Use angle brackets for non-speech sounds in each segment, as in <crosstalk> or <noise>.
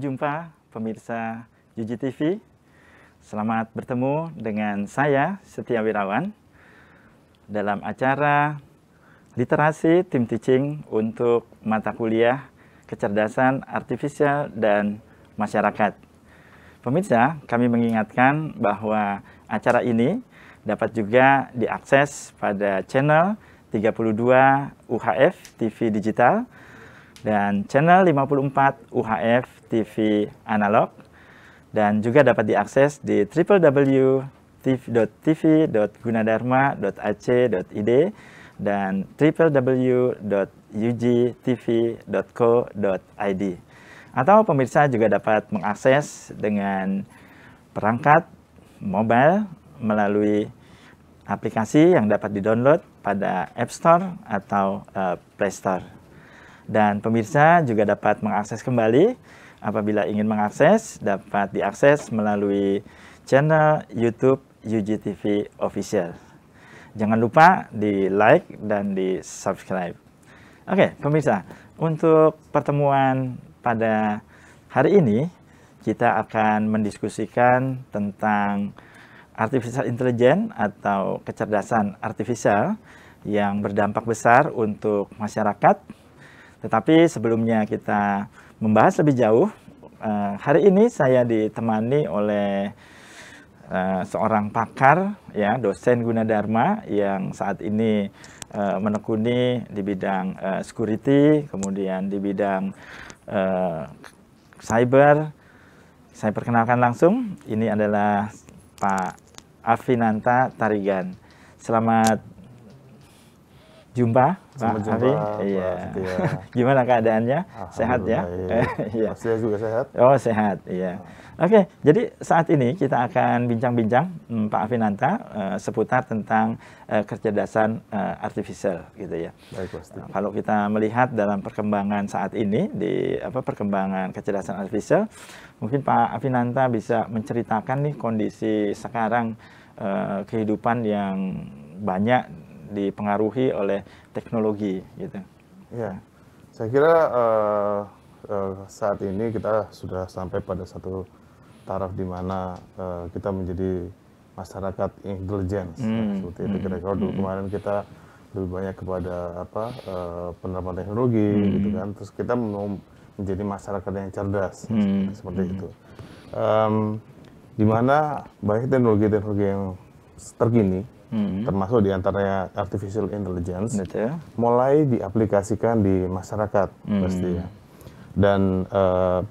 jumpa pemirsa Yuji TV. Selamat bertemu dengan saya Setia Wirawan dalam acara Literasi Tim Teaching untuk mata kuliah Kecerdasan Artifisial dan Masyarakat. Pemirsa, kami mengingatkan bahwa acara ini dapat juga diakses pada channel 32 UHF TV Digital dan channel 54 UHF TV analog dan juga dapat diakses di www.tv.gunadarma.ac.id dan www.ugtv.co.id atau pemirsa juga dapat mengakses dengan perangkat mobile melalui aplikasi yang dapat didownload pada App Store atau uh, Play Store. Dan pemirsa juga dapat mengakses kembali apabila ingin mengakses dapat diakses melalui channel YouTube UGTV Official. Jangan lupa di like dan di subscribe. Oke, pemirsa, untuk pertemuan pada hari ini kita akan mendiskusikan tentang artificial intelligence atau kecerdasan artifisial yang berdampak besar untuk masyarakat tetapi sebelumnya kita membahas lebih jauh, eh, hari ini saya ditemani oleh eh, seorang pakar, ya dosen Gunadarma yang saat ini eh, menekuni di bidang security, kemudian di bidang cyber. Saya perkenalkan langsung, ini adalah Pak Afinanta Tarigan. Selamat jumpa Pak jumpa, iya. <laughs> Gimana keadaannya? Sehat ya? Iya. Saya <laughs> juga sehat. Oh, sehat. Iya. Oke, jadi saat ini kita akan bincang-bincang hmm, Pak Afinanta uh, seputar tentang uh, kecerdasan uh, artificial gitu ya. Baik, pasti. Uh, kalau kita melihat dalam perkembangan saat ini di apa perkembangan kecerdasan artificial, mungkin Pak Afinanta bisa menceritakan nih kondisi sekarang uh, kehidupan yang banyak dipengaruhi oleh teknologi gitu. Ya, saya kira uh, uh, saat ini kita sudah sampai pada satu taraf di mana uh, kita menjadi masyarakat intelligence hmm. ya, seperti itu hmm. kira-kira dulu hmm. kemarin kita lebih banyak kepada apa uh, penerapan teknologi gitu hmm. gitu kan terus kita mau menjadi masyarakat yang cerdas ya, hmm. seperti hmm. itu um, di mana banyak teknologi-teknologi yang terkini hmm. termasuk diantaranya artificial intelligence, Betul. mulai diaplikasikan di masyarakat hmm. pasti ya. Dan uh,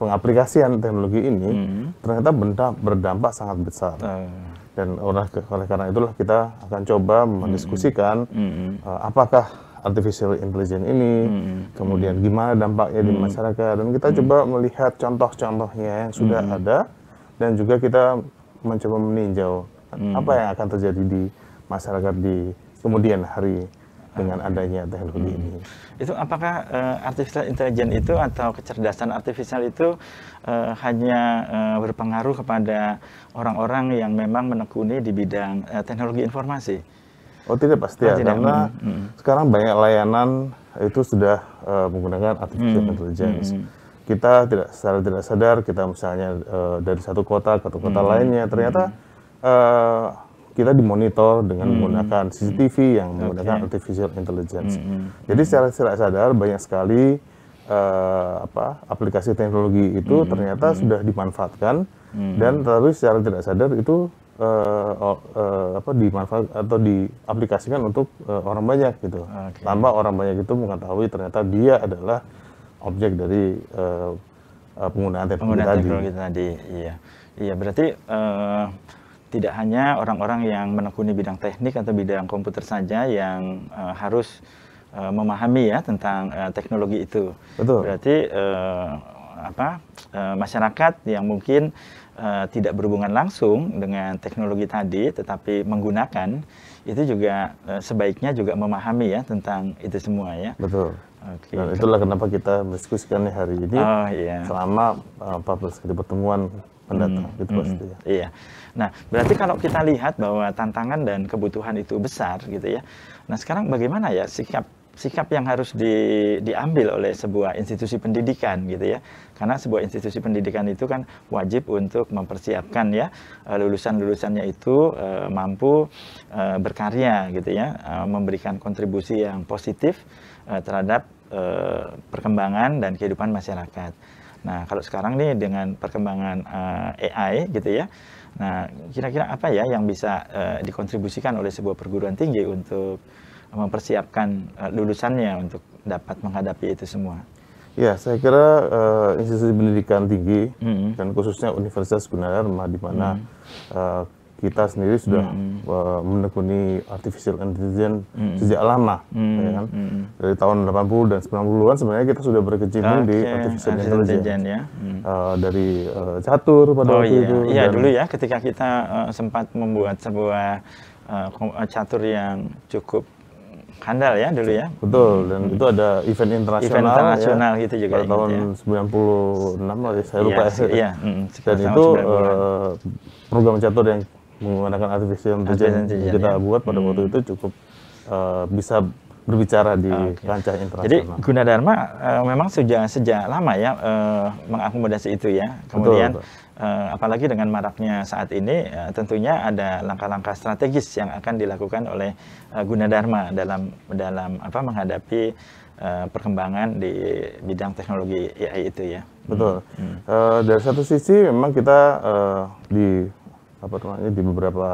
pengaplikasian teknologi ini hmm. ternyata benda berdampak sangat besar. Uh. Dan oleh, oleh karena itulah kita akan coba hmm. mendiskusikan hmm. uh, apakah artificial intelligence ini, hmm. kemudian gimana dampaknya hmm. di masyarakat, dan kita hmm. coba melihat contoh-contohnya yang sudah hmm. ada, dan juga kita mencoba meninjau Hmm. Apa yang akan terjadi di masyarakat di kemudian hari dengan ah, adanya teknologi hmm. ini. Itu apakah uh, artificial intelligence itu atau kecerdasan artificial itu uh, hanya uh, berpengaruh kepada orang-orang yang memang menekuni di bidang uh, teknologi informasi? Oh tidak pasti oh, ya, tidak. karena hmm, hmm. sekarang banyak layanan itu sudah uh, menggunakan artificial hmm. intelligence. Hmm, hmm. Kita tidak secara tidak sadar kita misalnya uh, dari satu kota ke kota hmm. lainnya ternyata hmm Eh, kita dimonitor dengan hmm. menggunakan hmm. CCTV yang menggunakan okay. artificial intelligence. Hmm. hmm. Jadi hmm. secara tidak sadar banyak sekali uh, apa aplikasi teknologi itu hmm. ternyata hmm. sudah dimanfaatkan hmm. dan terus secara tidak sadar itu uh, uh, apa dimanfaat atau diaplikasikan untuk uh, orang banyak gitu. Okay. Tanpa orang banyak itu mengetahui ternyata dia adalah objek dari uh, penggunaan teknologi penggunaan tadi. tadi. Iya. Iya, berarti uh, tidak hanya orang-orang yang menekuni bidang teknik atau bidang komputer saja yang uh, harus uh, memahami ya tentang uh, teknologi itu. Betul. Berarti uh, apa uh, masyarakat yang mungkin uh, tidak berhubungan langsung dengan teknologi tadi, tetapi menggunakan itu juga uh, sebaiknya juga memahami ya tentang itu semua ya. Betul. Okay. Dan itulah kenapa kita diskusikan hari ini oh, yeah. selama uh, 14 kali pertemuan pendatang hmm. gitu Hmm. Iya. Nah, berarti kalau kita lihat bahwa tantangan dan kebutuhan itu besar gitu ya. Nah, sekarang bagaimana ya sikap sikap yang harus di, diambil oleh sebuah institusi pendidikan gitu ya karena sebuah institusi pendidikan itu kan wajib untuk mempersiapkan ya eh, lulusan lulusannya itu uh, mampu uh, berkarya gitu ya uh, memberikan kontribusi yang positif terhadap perkembangan dan kehidupan masyarakat. Nah, kalau sekarang nih dengan perkembangan uh, eh, AI gitu ya, nah kira-kira apa ya yang bisa uh, dikontribusikan oleh sebuah perguruan tinggi untuk mempersiapkan uh, lulusannya untuk dapat menghadapi itu semua? Ya, saya kira uh, institusi pendidikan tinggi mm -hmm. dan khususnya Universitas Gunadarma di mana mm -hmm. uh, kita sendiri sudah hmm. uh, menekuni artificial intelligence hmm. sejak lama hmm. ya kan hmm. dari tahun 80 dan 90-an sebenarnya kita sudah berkecimpung okay. di artificial, artificial intelligence, intelligence ya. mm. uh, dari uh, catur pada oh, waktu iya. itu iya dulu ya ketika kita uh, sempat membuat sebuah uh, catur yang cukup handal ya dulu ya. Betul, dan hmm. itu ada event internasional. Event ya, internasional ya, gitu juga. Pada tahun ya. 96 lah, iya, saya lupa ya. ya. Dan itu uh, program catur yang menggunakan artificial intelligence yang kita ya. buat pada hmm. waktu itu cukup uh, bisa berbicara di okay. kancah internasional. Jadi Gunadarma uh, eh, memang sejak sejak lama ya uh, mengakomodasi itu ya. Kemudian betul, betul. Uh, apalagi dengan maraknya saat ini uh, tentunya ada langkah-langkah strategis yang akan dilakukan oleh uh, Gunadarma dalam dalam apa menghadapi uh, perkembangan di bidang teknologi AI itu ya. Betul. Hmm. Uh, dari satu sisi memang kita uh, di apa namanya di beberapa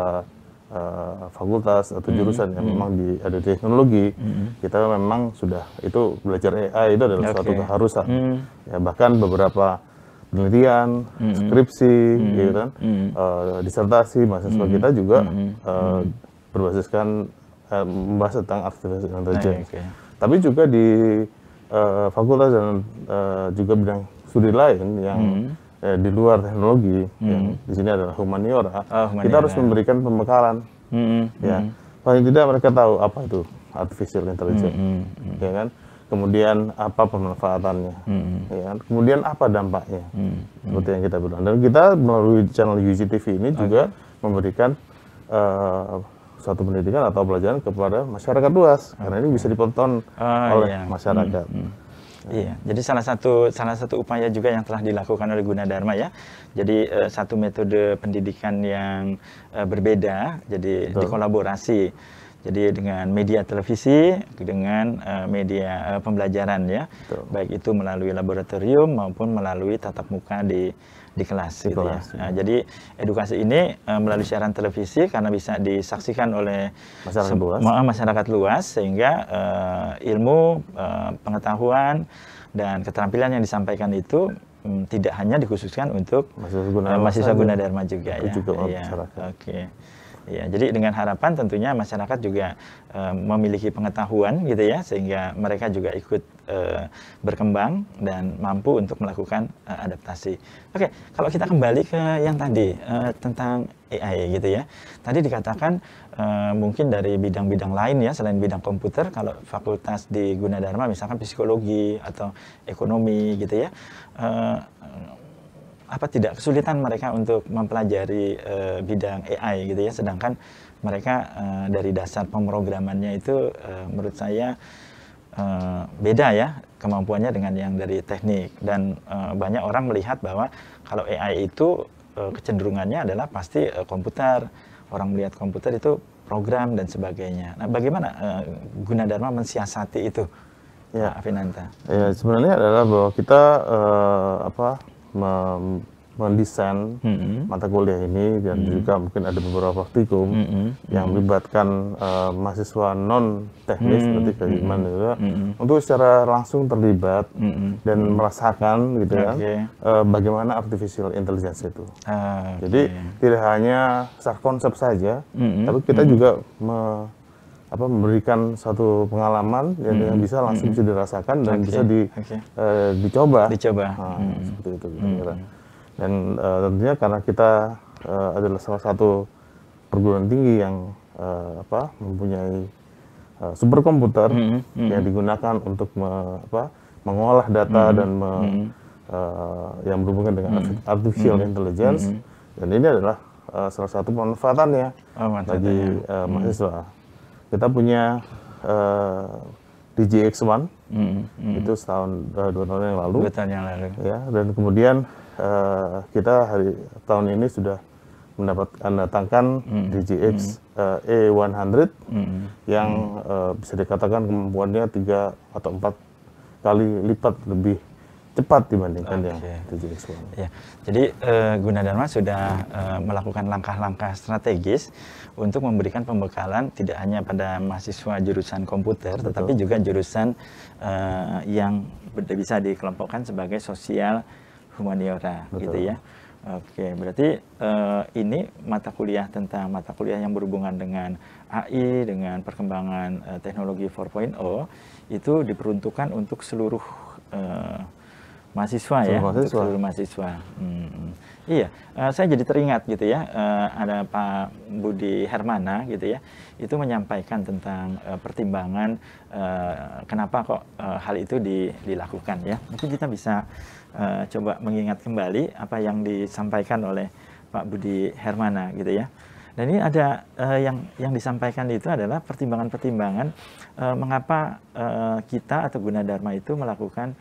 uh, fakultas atau hmm, jurusan mm -hmm. yang memang di ada teknologi mm -hmm. kita memang sudah itu belajar AI itu adalah okay. suatu keharusan mm -hmm. ya bahkan beberapa penelitian mm -hmm. skripsi mm -hmm. gitu kan mm -hmm. uh, disertasi mahasiswa mm -hmm. kita juga mm -hmm. uh, berbasiskan uh, membahas tentang artificial intelligence okay. tapi juga di uh, fakultas dan uh, juga bidang studi lain yang mm -hmm eh, di luar teknologi, ya. hmm. ya, di sini adalah humaniora, oh, humaniora. kita harus memberikan pembekalan. Hmm. hmm ya, hmm. paling tidak mereka tahu apa itu artificial intelligence, hmm. Hmm. hmm. ya kan? Kemudian apa pemanfaatannya, hmm. ya kan? Kemudian apa dampaknya, hmm. seperti yang kita bilang. Dan kita melalui channel UGTV ini okay. juga memberikan uh, suatu pendidikan atau pelajaran kepada masyarakat luas, ah. karena ini bisa ditonton oh, oleh iya. masyarakat. Hmm. Hmm. Iya, hmm. jadi salah satu salah satu upaya juga yang telah dilakukan oleh Gunadarma ya. Jadi uh, satu metode pendidikan yang uh, berbeda, jadi Betul. dikolaborasi. Jadi dengan media televisi, dengan uh, media uh, pembelajaran ya, Betul. baik itu melalui laboratorium maupun melalui tatap muka di di kelas. Di gitu ya. kelas ya. Nah, jadi edukasi ini uh, melalui siaran televisi karena bisa disaksikan oleh masyarakat luas, masyarakat luas sehingga uh, ilmu, uh, pengetahuan dan keterampilan yang disampaikan itu um, tidak hanya dikhususkan untuk mahasiswa guna ya, dharma juga ya. Juga ya. Oke. Ya, jadi dengan harapan tentunya masyarakat juga memiliki pengetahuan gitu ya sehingga mereka juga ikut Eh, berkembang dan mampu untuk melakukan uh, adaptasi. Oke, okay, kalau kita kembali ke yang tadi uh, tentang AI gitu ya. Tadi dikatakan uh, mungkin dari bidang-bidang lain ya selain bidang komputer kalau fakultas di Gunadarma misalkan psikologi atau ekonomi gitu ya. Uh, apa tidak kesulitan mereka untuk mempelajari e, bidang AI gitu ya sedangkan mereka e, dari dasar pemrogramannya itu e, menurut saya Eh, beda ya kemampuannya dengan yang dari teknik dan uh, banyak orang melihat bahwa kalau AI itu uh, kecenderungannya adalah pasti uh, komputer orang melihat komputer itu program dan sebagainya. Nah, bagaimana guna dharma mensiasati itu? Ya, Afinanta. Ya, sebenarnya adalah bahwa kita uh, apa mendesain hmm. mata kuliah ini dan hmm. juga mungkin ada beberapa praktikum hmm. yang melibatkan uh, mahasiswa non teknis hmm. seperti kehiman hmm. juga hmm. untuk secara langsung terlibat hmm. dan hmm. merasakan gitu okay. ya uh, bagaimana artificial intelligence itu. Ah, okay. Jadi tidak hanya secara konsep saja, hmm. tapi kita hmm. juga me apa memberikan satu pengalaman yang, hmm. bisa langsung hmm. bisa dirasakan dan okay. bisa di okay. uh, eh, dicoba. Dicoba. Nah, hmm. Seperti itu. Gitu, hmm. Dan uh, tentunya karena kita uh, adalah salah satu perguruan tinggi yang uh, apa mempunyai uh, superkomputer mm mm-hmm, mm-hmm. yang digunakan untuk me, apa, mengolah data mm -hmm. dan me, mm -hmm. uh, yang berhubungan dengan mm -hmm. artificial mm -hmm. intelligence. Mm -hmm. Dan ini adalah uh, salah satu manfaatannya oh, bagi uh, mahasiswa. Mm -hmm. Kita punya uh, DJX1 mm -hmm. itu setahun uh, dua tahun yang lalu. yang lalu. Ya, dan kemudian Eh, kita hari tahun ini sudah mendapatkan mm. DGX mm. Uh, eh, E100 mm. yang mm. Uh, bisa dikatakan kemampuannya tiga atau empat kali lipat lebih cepat dibandingkan okay. yang djx 100 Ya. Jadi uh, Gunadarma sudah uh, melakukan langkah-langkah strategis untuk memberikan pembekalan tidak hanya pada mahasiswa jurusan komputer Betul. tetapi juga jurusan uh, yang bisa dikelompokkan sebagai sosial humaniora gitu Betul. gitu ya. Oke, berarti uh, ini mata kuliah tentang mata kuliah yang berhubungan dengan AI, dengan perkembangan uh, teknologi 4.0 itu diperuntukkan untuk seluruh uh, mahasiswa ya, seluruh ya, mahasiswa. seluruh mahasiswa. Hmm. Iya, uh, saya jadi teringat gitu ya, uh, ada Pak Budi Hermana gitu ya, itu menyampaikan tentang uh, pertimbangan uh, kenapa kok uh, hal itu di, dilakukan ya. Mungkin kita bisa uh, coba mengingat kembali apa yang disampaikan oleh Pak Budi Hermana gitu ya. Dan ini ada uh, yang yang disampaikan itu adalah pertimbangan-pertimbangan uh, mengapa uh, kita atau guna dharma itu melakukan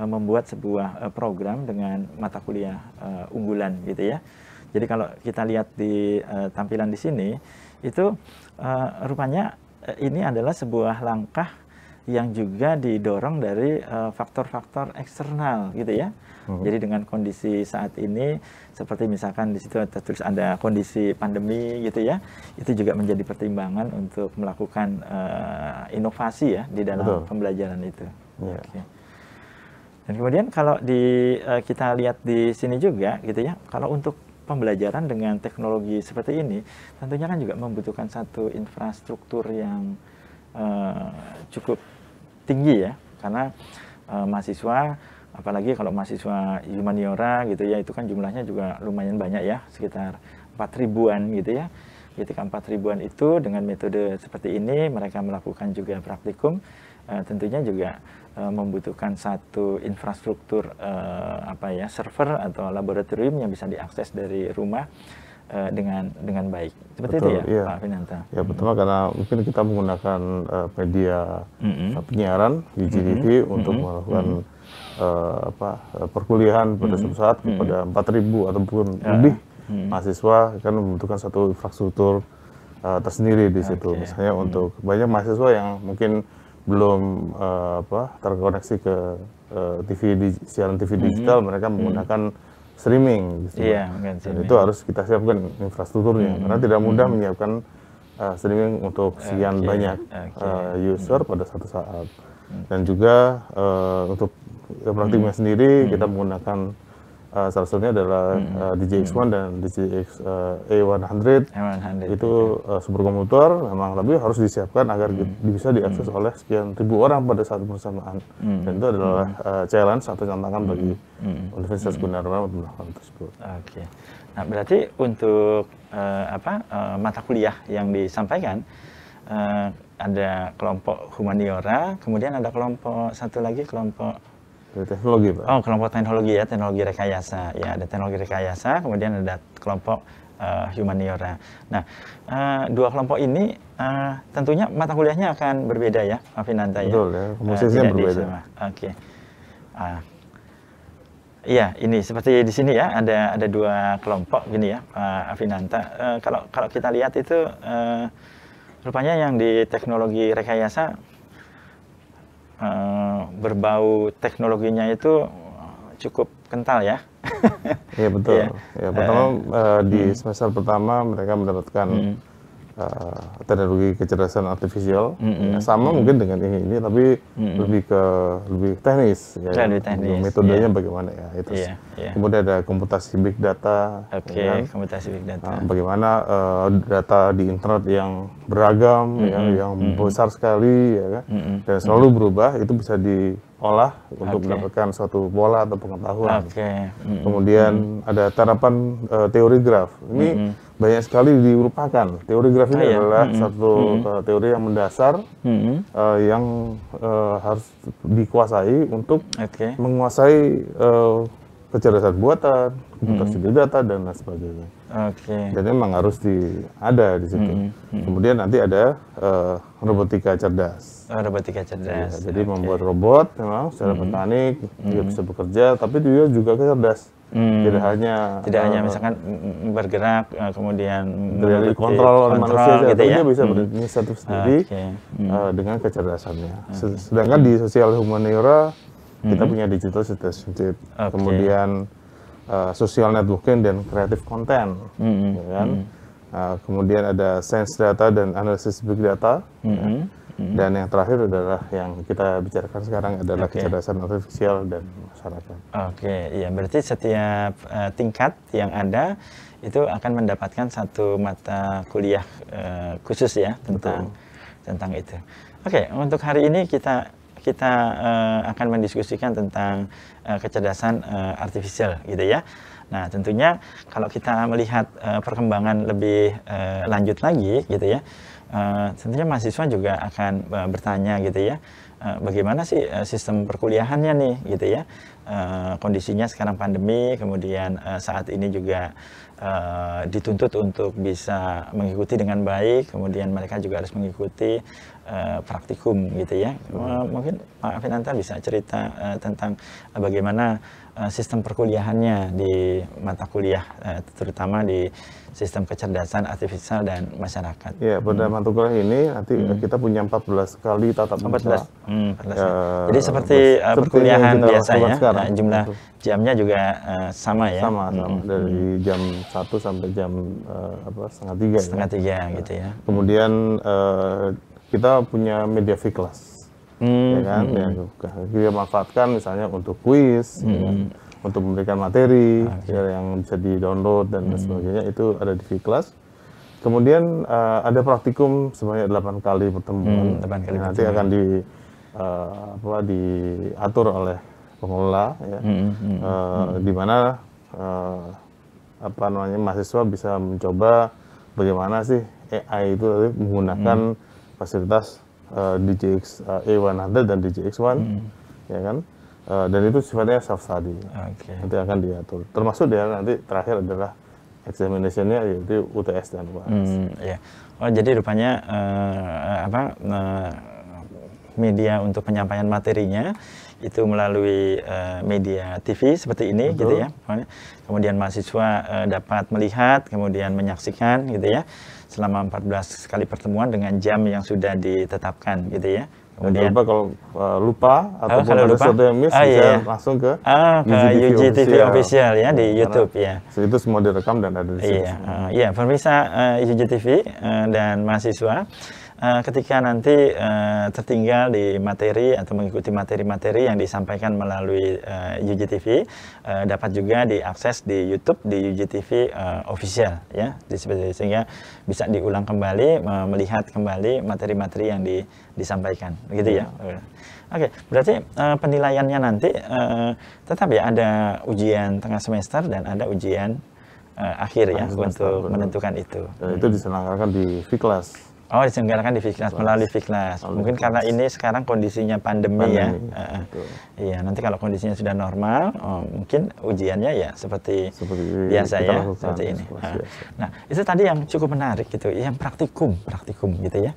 uh, membuat sebuah uh, program dengan mata kuliah uh, unggulan gitu ya. Jadi kalau kita lihat di uh, tampilan di sini itu uh, rupanya ini adalah sebuah langkah yang juga didorong dari eh, faktor-faktor uh, eksternal gitu ya. Uhum. Oh. Jadi dengan kondisi saat ini seperti misalkan di situ terus ada kondisi pandemi gitu ya, itu juga menjadi pertimbangan untuk melakukan uh, inovasi ya di dalam Betul. pembelajaran itu. Yeah. Okay. Dan kemudian kalau di uh, kita lihat di sini juga gitu ya, kalau untuk pembelajaran dengan teknologi seperti ini tentunya kan juga membutuhkan satu infrastruktur yang uh, cukup tinggi ya karena uh, mahasiswa apalagi kalau mahasiswa humaniora gitu ya itu kan jumlahnya juga lumayan banyak ya sekitar 4 ribuan gitu ya ketika 4 ribuan itu dengan metode seperti ini mereka melakukan juga praktikum uh, tentunya juga uh, membutuhkan satu infrastruktur uh, apa ya server atau laboratorium yang bisa diakses dari rumah Eh, dengan dengan baik. Seperti betul, itu ya, iya. Pak Finanta. Ya betul hmm. karena mungkin kita menggunakan uh, media hmm penyiaran di mm-hmm. untuk hmm melakukan hmm uh, apa perkuliahan pada hmm suatu saat mm-hmm. kepada 4.000 ataupun ya. lebih hmm mahasiswa kan membutuhkan satu infrastruktur uh, tersendiri di situ. Okay. Misalnya hmm untuk banyak mahasiswa yang mungkin belum uh, apa terkoneksi ke uh, TV di siaran TV digital hmm mereka menggunakan hmm streaming gitu. Iya, kan streaming. Itu harus kita siapkan infrastrukturnya hmm. karena tidak mudah hmm. menyiapkan uh, streaming untuk eh, sekian okay. Iya, banyak okay. Uh, eh, hmm. user hmm. pada satu saat. Hmm. Dan juga uh, untuk praktiknya hmm. sendiri hmm. kita menggunakan uh, salah satunya adalah hmm. uh, eh, DJX1 hmm. dan DJX uh, A100. A100 itu uh, superkomputer memang lebih harus disiapkan agar hmm. bisa diakses hmm. oleh sekian ribu orang pada saat bersamaan. Hmm. Dan itu adalah hmm. uh, challenge atau tantangan hmm. bagi hmm. Universitas hmm. untuk melakukan tersebut. Oke. Okay. Nah, berarti untuk uh, apa uh, mata kuliah yang disampaikan uh, ada kelompok humaniora, kemudian ada kelompok satu lagi kelompok dari teknologi, Pak. Oh, kelompok teknologi ya, teknologi rekayasa. Ya, ada teknologi rekayasa, kemudian ada kelompok uh, eh, humaniora. Nah, uh, dua kelompok ini uh, tentunya mata kuliahnya akan berbeda ya, Pak Finanta ya. Betul ya, komposisinya uh, berbeda. Oke. Okay. Uh, Iya, ini seperti di sini ya ada ada dua kelompok gini ya, Pak Avinanta. Uh, kalau kalau kita lihat itu uh, rupanya yang di teknologi rekayasa uh, berbau teknologinya itu cukup kental ya. Iya betul. <laughs> ya. pertama uh, di hmm. semester pertama mereka mendapatkan hmm uh, teknologi kecerdasan artifisial mm-hmm. ya, sama mm-hmm. mungkin dengan ini ini tapi mm-hmm. lebih ke lebih teknis ya lebih teknis metodenya yeah. bagaimana ya itu yeah, yeah. kemudian ada komputasi big data ya oke okay, ya, komputasi big data nah, bagaimana uh, data di internet yang beragam mm-hmm. ya, kan, yang mm-hmm. besar sekali ya kan mm-hmm. dan selalu mm-hmm. berubah itu bisa di olah untuk okay. mendapatkan suatu bola atau pengetahuan. Okay. Mm-hmm. Kemudian mm-hmm. ada tarapan uh, teori graf. Ini mm-hmm. banyak sekali diurupakan. Teori graf ini ah, adalah mm-hmm. satu mm-hmm. teori yang mendasar mm-hmm. uh, yang uh, harus dikuasai untuk okay. menguasai uh, kecerdasan buatan, komputasi mm-hmm. data dan lain sebagainya. Okay. memang harus di ada di situ. Mm -hmm. Kemudian nanti ada uh, robotika cerdas. Oh, robotika cerdas. Ya, jadi okay. membuat robot memang secara mm -hmm. mekanik mm -hmm. dia bisa bekerja, tapi dia juga cerdas. Hmm. Tidak hanya tidak uh, hanya eh, misalkan bergerak eh, kemudian dari kontrol oleh manusia gitu ya? dia bisa hmm. satu sendiri okay. hmm. uh, dengan kecerdasannya. Okay. Sedangkan di sosial humaniora hmm. kita mm-hmm. punya digital citizenship. Okay. Kemudian uh, social networking dan creative content, mm -hmm. ya kan? Mm -hmm. uh, kemudian ada sense data dan analisis big data, mm -hmm. ya. mm -hmm. dan yang terakhir adalah yang kita bicarakan sekarang adalah okay. kecerdasan artifisial dan masyarakat. Oke, okay. iya berarti setiap uh, tingkat yang ada itu akan mendapatkan satu mata kuliah uh, khusus ya tentang Betul. tentang itu. Oke, okay, untuk hari ini kita kita uh, akan mendiskusikan tentang Eh, kecerdasan uh, artificial gitu ya. Nah, tentunya kalau kita melihat uh, perkembangan lebih uh, lanjut lagi gitu ya, uh, tentunya mahasiswa juga akan uh, bertanya gitu ya, uh, bagaimana sih uh, sistem perkuliahannya nih gitu ya. Uh, kondisinya sekarang pandemi, kemudian uh, saat ini juga uh, dituntut untuk bisa mengikuti dengan baik, kemudian mereka juga harus mengikuti Eh, praktikum gitu ya. Eh, mungkin Pak Finanta bisa cerita uh, tentang uh, bagaimana sistem perkuliahannya di mata kuliah terutama di sistem kecerdasan artifisial dan masyarakat. Ya, pada hmm. mata kuliah ini nanti hmm. kita punya 14 kali tatap muka. 14. Hmm, 14. Ya. ya, Jadi seperti uh, perkuliahan biasa ya, Nah, jumlah jamnya juga uh, sama ya. Sama, sama. Hmm. hmm Dari hmm. jam 1 sampai jam uh, apa setengah tiga. Ya. Setengah tiga ya. gitu ya. Kemudian uh, kita punya media fiklas kelas, hmm. ya kan? Hmm. Yang kita manfaatkan misalnya untuk kuis, ya kan? hmm. ya untuk memberikan materi ah, ya, iya. yang bisa di download dan hmm. sebagainya itu ada di fiklas Kemudian uh, ada praktikum sebanyak 8 kali pertemuan. Hmm, 8 kali nanti akan di uh, apa diatur oleh pengelola ya. hmm, uh, hmm. di mana uh, apa namanya mahasiswa bisa mencoba bagaimana sih AI itu menggunakan hmm fasilitas uh, DJX uh, A100 dan DJX1 hmm. ya kan uh, dan itu sifatnya self study okay. nanti akan diatur termasuk dia nanti terakhir adalah examinationnya yaitu UTS dan UAS. Hmm, ya. Oh jadi rupanya uh, apa uh, media untuk penyampaian materinya itu melalui uh, media TV seperti ini gitu Betul. gitu ya. Kemudian mahasiswa uh, dapat melihat, kemudian menyaksikan gitu ya selama 14 kali pertemuan dengan jam yang sudah ditetapkan gitu ya. Kemudian lupa kalau uh, lupa ah, atau oh, kalau lupa, sesuatu yang miss ah, bisa iya. langsung ke ah, ke UGTV, UGTV official. official ya di YouTube ya. Itu semua direkam dan ada di sini. Iya, uh, iya pemirsa uh, UGTV uh, dan mahasiswa Eh, ketika nanti eh, tertinggal di materi atau mengikuti materi-materi yang disampaikan melalui eh, UGTV dapat juga diakses di YouTube di UGTV official ya sehingga bisa diulang kembali melihat kembali materi-materi yang disampaikan Begitu ya. Hmm. Oke, okay, berarti uh, penilaiannya nanti uh, tetap ya ada ujian tengah semester dan ada ujian uh, akhir ya untuk menentukan itu. Dan itu hmm. diselenggarakan di V-Class. Oh, diselenggarakan di Fiknas, melalui Fiknas. Oh, Mungkin karena ini sekarang kondisinya pandemi, ya. pandemi. ya. Uh, iya, nanti kalau kondisinya sudah normal, oh, mungkin ujiannya ya seperti, seperti biasa ya, seperti ini. Uh, nah, itu tadi yang cukup menarik gitu, yang praktikum, praktikum gitu ya.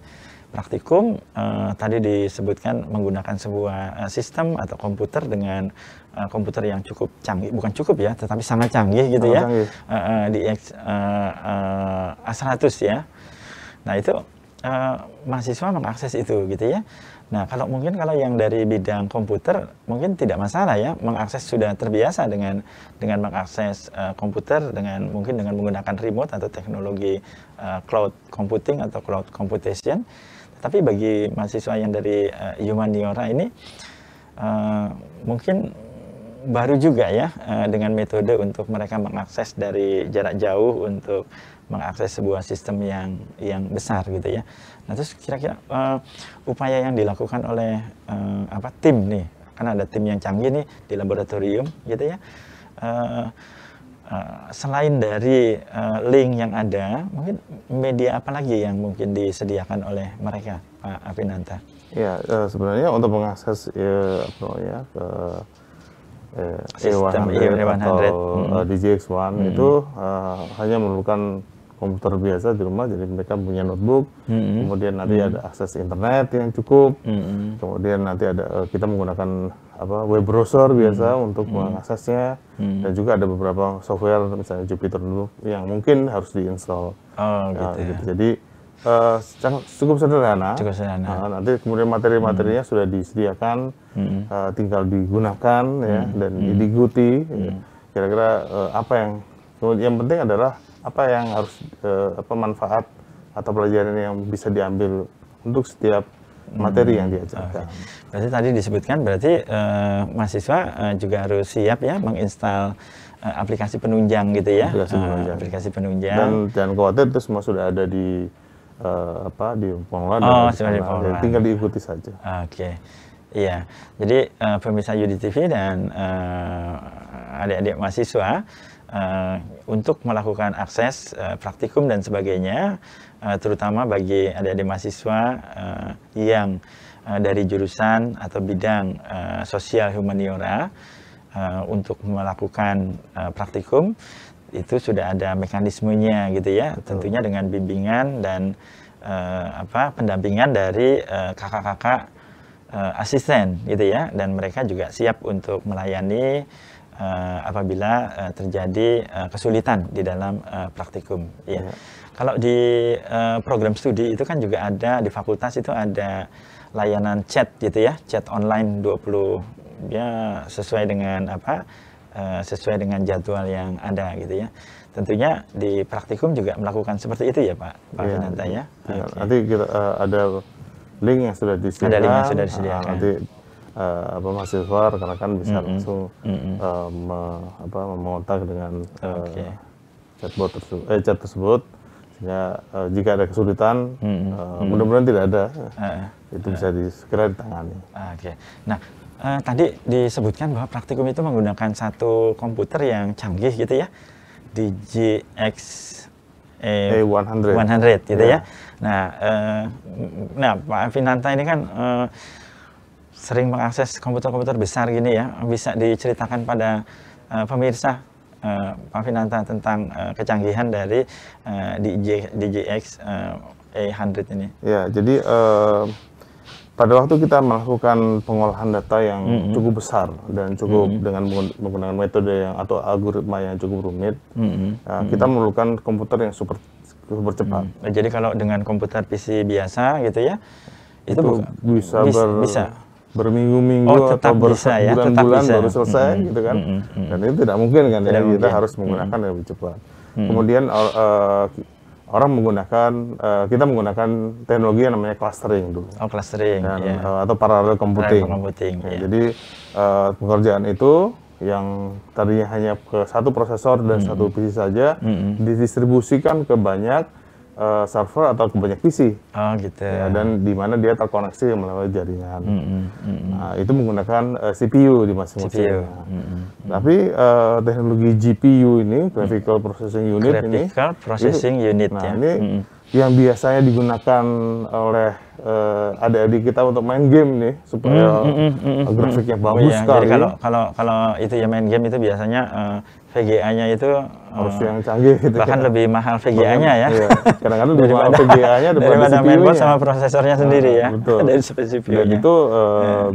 Praktikum uh, tadi disebutkan menggunakan sebuah uh, sistem atau komputer dengan uh, komputer yang cukup canggih, bukan cukup ya, tetapi sangat canggih gitu sangat ya, canggih. Uh, uh, di X, uh, uh, A100 ya. Nah itu Eh, mahasiswa mengakses itu gitu ya. Nah, kalau mungkin kalau yang dari bidang komputer mungkin tidak masalah ya, mengakses sudah terbiasa dengan dengan mengakses uh, komputer dengan mungkin dengan menggunakan remote atau teknologi uh, cloud computing atau cloud computation. Tapi bagi mahasiswa yang dari uh, humaniora ini uh, mungkin baru juga ya uh, dengan metode untuk mereka mengakses dari jarak jauh untuk mengakses sebuah sistem yang yang besar gitu ya. Nah terus kira-kira uh, upaya yang dilakukan oleh uh, apa tim nih, Karena ada tim yang canggih nih di laboratorium gitu ya. Uh, Uh, selain dari uh, link yang ada, mungkin media apa lagi yang mungkin disediakan oleh mereka, Pak Apinanta? Ya, uh, sebenarnya untuk mengakses ya, apa ya ke Eh, sistem E100, atau hmm. uh, 1 hmm. itu uh, hanya memerlukan komputer biasa di rumah jadi mereka punya notebook mm -hmm. kemudian nanti mm -hmm. ada akses internet yang cukup mm -hmm. kemudian nanti ada eh, kita menggunakan apa web browser biasa mm -hmm. untuk mm -hmm. mengaksesnya mm -hmm. dan juga ada beberapa software misalnya Jupiter Notebook yang mungkin harus diinstal oh, ya, gitu, gitu ya. gitu. jadi uh, cukup sederhana cukup sederhana uh, nanti kemudian materi-materinya -hmm. sudah disediakan -hmm. uh, tinggal digunakan ya dan mm -hmm. diikuti ya. kira-kira -hmm. uh, apa yang yang penting adalah apa yang harus uh, apa manfaat atau pelajaran yang bisa diambil untuk setiap hmm, materi hmm. yang diajarkan. Okay. Berarti tadi disebutkan berarti uh, mahasiswa uh, juga harus siap ya menginstal uh, aplikasi penunjang gitu ya. Aplikasi ah, penunjang. Uh, aplikasi penunjang. Dan jangan khawatir itu semua sudah ada di uh, apa di Pongla oh, sudah di Pongla. Tinggal diikuti saja. Oke. Okay. Iya. Jadi uh, pemirsa Yudi TV dan adik-adik uh, adik -adik mahasiswa uh, untuk melakukan akses uh, praktikum dan sebagainya, uh, terutama bagi adik-adik mahasiswa uh, yang uh, dari jurusan atau bidang uh, sosial humaniora uh, untuk melakukan uh, praktikum itu sudah ada mekanismenya gitu ya, tentunya dengan bimbingan dan uh, apa pendampingan dari kakak-kakak uh, uh, asisten gitu ya, dan mereka juga siap untuk melayani uh, apabila uh, terjadi uh, kesulitan di dalam uh, praktikum. Ya. Ya. Kalau di uh, program studi itu kan juga ada di fakultas itu ada layanan chat gitu ya, chat online 20 ya sesuai dengan apa? Uh, sesuai dengan jadwal yang ada gitu ya. Tentunya di praktikum juga melakukan seperti itu ya Pak, Pak Finanta iya. ya. ya. Okay. Nanti kita uh, ada link yang sudah disediakan. Ada link yang sudah disediakan. Uh, nanti uh, apa mahasiswa rekan-rekan bisa mm -hmm. langsung mm -hmm. uh, apa, mengontak dengan uh, chatbot tersebut, eh, chat tersebut sehingga uh, jika ada kesulitan -hmm. uh, mudah-mudahan tidak ada uh, itu uh. bisa segera ditangani. Oke, okay. nah uh, tadi disebutkan bahwa praktikum itu menggunakan satu komputer yang canggih gitu ya di GX a 100 100 gitu yeah. ya. Iya. Nah, uh, nah Pak Finanta ini kan uh, sering mengakses komputer-komputer besar gini ya, bisa diceritakan pada uh, pemirsa uh, Pak Finanta tentang uh, kecanggihan dari uh, DJ, DJX uh, A100 ini? Ya, jadi uh, pada waktu kita melakukan pengolahan data yang mm -hmm. cukup besar dan cukup mm -hmm. dengan menggunakan metode yang atau algoritma yang cukup rumit, mm -hmm. uh, kita memerlukan komputer yang super super cepat. -hmm. Jadi kalau dengan komputer PC biasa gitu ya, itu, itu bisa, bisa ber bisa berminggu-minggu oh, atau berbulan-bulan ya, bulan baru selesai mm -hmm. gitu kan mm -hmm. dan itu tidak mungkin kan ya, tidak ya mungkin. kita harus hmm. menggunakan mm -hmm. lebih cepat mm -hmm. kemudian uh, orang menggunakan uh, kita menggunakan teknologi yang namanya clustering dulu oh clustering dan, yeah. Ya. uh, atau parallel computing, parallel computing yeah. Ya. jadi uh, pekerjaan itu yang tadinya hanya ke satu prosesor dan mm -hmm. satu PC saja mm -hmm. didistribusikan ke banyak uh, server atau banyak PC. Oh gitu. Ya, dan di mana dia terkoneksi melalui jaringan. Mm -hmm. Nah, itu menggunakan uh, eh, CPU di masing-masing. Mm -hmm. Tapi uh, teknologi GPU ini, Graphical mm -hmm. Processing Unit Graphical ini. Graphical Processing ini, Unit nah, ya. Ini mm -hmm yang biasanya digunakan oleh uh, adik-adik kita untuk main game nih supaya mm, mm, mm, mm, grafiknya mm, bagus iya, sekali. kalau kalau kalau itu ya main game itu biasanya uh, eh, VGA-nya itu eh, harus uh, yang canggih gitu. Bahkan ya. lebih mahal VGA-nya ya. karena iya. Kadang-kadang lebih mahal VGA-nya daripada, daripada <laughs> mainboard sama prosesornya nah, sendiri ya. Betul. <laughs> Dari CPU-nya. Dan itu uh, yeah.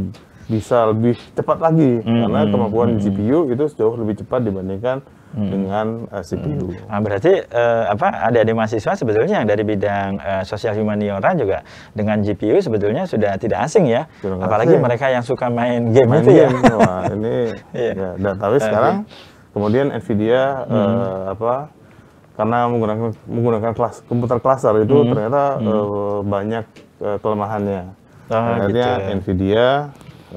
bisa lebih cepat lagi mm, karena hmm, kemampuan mm, GPU hmm. itu jauh lebih cepat dibandingkan hmm. dengan uh, eh, CPU. Hmm. Nah, berarti uh, apa ada di mahasiswa sebetulnya yang dari bidang uh, sosial humaniora juga dengan GPU sebetulnya sudah tidak asing ya. Tidak Apalagi asing. mereka yang suka main game main itu ya. game. ya. Wah, ini <laughs> iya. ya. Dan tapi sekarang kemudian Nvidia hmm. uh, apa karena menggunakan menggunakan kelas komputer klasar itu hmm. ternyata hmm. Uh, banyak uh, kelemahannya. Ah, akhirnya gitu Nvidia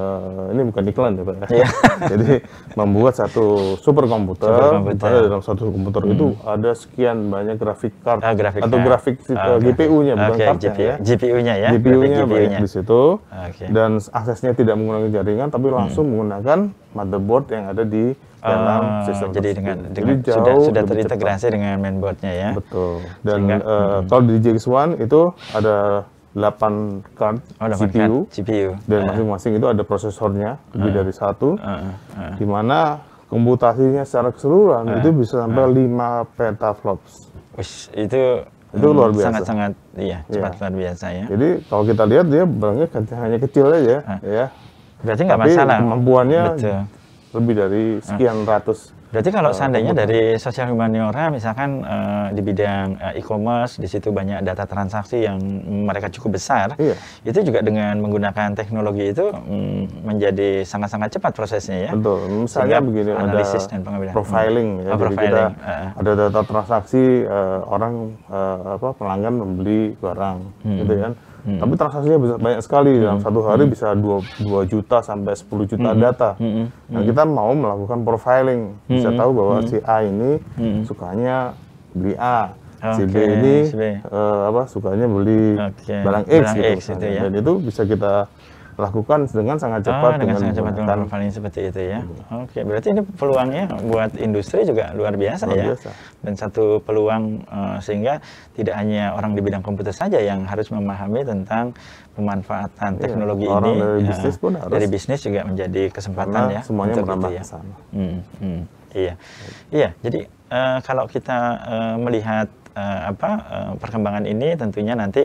uh, ini bukan iklan ya pak ya. Iya. <laughs> Jadi membuat satu super komputer. Ada dalam satu komputer hmm. itu ada sekian banyak grafik card oh, ah, grafik atau grafik oh, eh, okay. Ah, GPU-nya bukan okay, GPU. ya. GPU-nya ya. GPU-nya GPU banyak di situ okay. dan aksesnya tidak menggunakan jaringan tapi langsung menggunakan motherboard yang ada di dalam oh, sistem jadi dengan, dengan jadi jauh sudah, sudah terintegrasi cepat. dengan mainboardnya ya betul dan uh, hmm. kalau di jx One itu ada 8 card kan? oh, 8 CPU, card GPU dan ah. masing-masing uh. itu ada prosesornya lebih uh. dari satu, uh, uh, uh. di mana komputasinya secara keseluruhan uh. itu bisa sampai uh. 5 petaflops. Wish, itu itu luar biasa. Sangat-sangat iya, iya. cepat yeah. luar biasa ya. Jadi kalau kita lihat dia barangnya hanya kecil aja uh. ya. Berarti nggak masalah. kemampuannya Betul. lebih dari sekian uh. ratus Berarti kalau uh, seandainya kebutuhan. dari sosial humaniora misalkan uh, di bidang uh, e-commerce di situ banyak data transaksi yang mereka cukup besar, iya. itu juga dengan menggunakan teknologi itu mm, menjadi sangat-sangat cepat prosesnya ya. Betul. Misalnya begini analisis ada dan pengambilan profiling hmm. ya. Oh, profiling. Kita uh. ada data transaksi uh, orang uh, apa pelanggan membeli barang gitu hmm. gitu kan. Ya hmm. tapi transaksinya bisa banyak sekali hmm. dalam satu hari hmm. bisa 2, 2 juta sampai 10 juta hmm. data. Hmm. Hmm. Nah, kita mau melakukan profiling, hmm. bisa tahu bahwa hmm. si A ini hmm. sukanya beli A, okay. si B ini Uh, apa sukanya beli okay. barang X barang gitu. X itu ya. Dan itu bisa kita lakukan dengan sangat cepat oh, dengan, dengan sangat cepat dengan profiling seperti itu ya. Hmm. Oke, okay. berarti ini peluangnya buat industri juga luar biasa luar ya. Biasa. Dan satu peluang uh, sehingga tidak hanya orang di bidang komputer saja yang harus memahami tentang pemanfaatan iya, teknologi orang ini. Dari ya, bisnis pun harus. Dari bisnis juga menjadi kesempatan ya. Semuanya menambah ya. Hmm, hmm, iya. Iya, jadi uh, kalau kita uh, melihat uh, apa uh, perkembangan ini tentunya nanti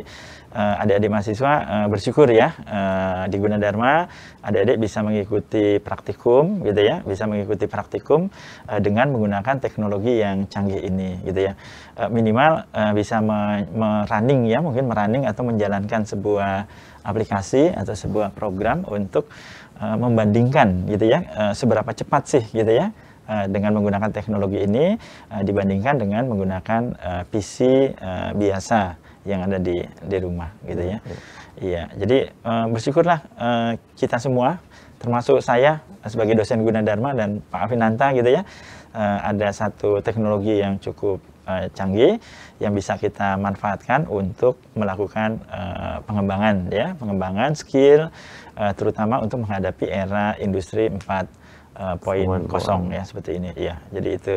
uh, adik-adik mahasiswa uh, bersyukur ya uh, di Gunadarma adik-adik bisa mengikuti praktikum gitu ya bisa mengikuti praktikum uh, dengan menggunakan teknologi yang canggih ini gitu ya uh, minimal uh, bisa merunning ya mungkin merunning atau menjalankan sebuah aplikasi atau sebuah program untuk uh, membandingkan gitu ya uh, seberapa cepat sih gitu ya Eh, dengan menggunakan teknologi ini uh, dibandingkan dengan menggunakan uh, eh, PC uh, biasa yang ada di di rumah gitu ya. Iya, iya jadi uh, bersyukurlah uh, kita semua termasuk saya sebagai dosen Gunadarma dan Pak Afinanta gitu ya. Uh, ada satu teknologi yang cukup canggih yang bisa kita manfaatkan untuk melakukan uh, pengembangan ya, pengembangan skill uh, terutama untuk menghadapi era industri Uh, poin kosong ya seperti ini. ya jadi itu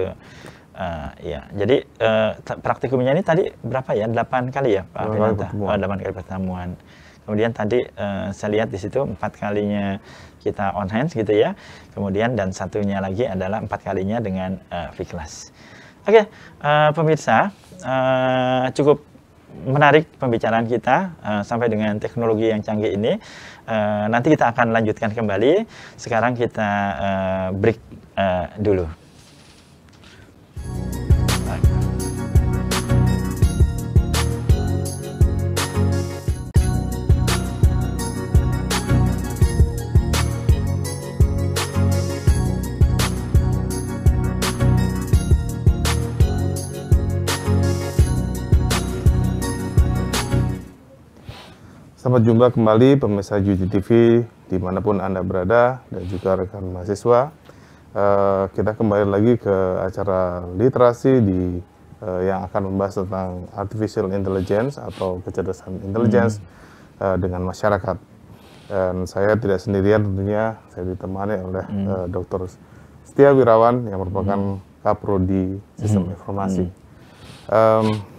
uh, ya Jadi uh, praktikumnya ini tadi berapa ya? delapan kali ya Pak Pinanta? Oh, 8 kali pertemuan. Kemudian tadi uh, saya lihat di situ empat kalinya kita on hands gitu ya. Kemudian dan satunya lagi adalah empat kalinya dengan uh, V class. Oke, okay, uh, pemirsa uh, cukup menarik pembicaraan kita uh, sampai dengan teknologi yang canggih ini. Uh, nanti kita akan lanjutkan kembali. Sekarang kita uh, break uh, dulu. Bye. Selamat jumpa kembali pemirsa YouTube TV dimanapun Anda berada dan juga rekan mahasiswa. Uh, kita kembali lagi ke acara literasi di uh, yang akan membahas tentang artificial intelligence atau kecerdasan intelligence hmm. uh, dengan masyarakat. Dan saya tidak sendirian tentunya, saya ditemani oleh hmm. uh, Dr. Setia Wirawan yang merupakan hmm. Kaprodi Sistem hmm. Informasi. Hmm. Um,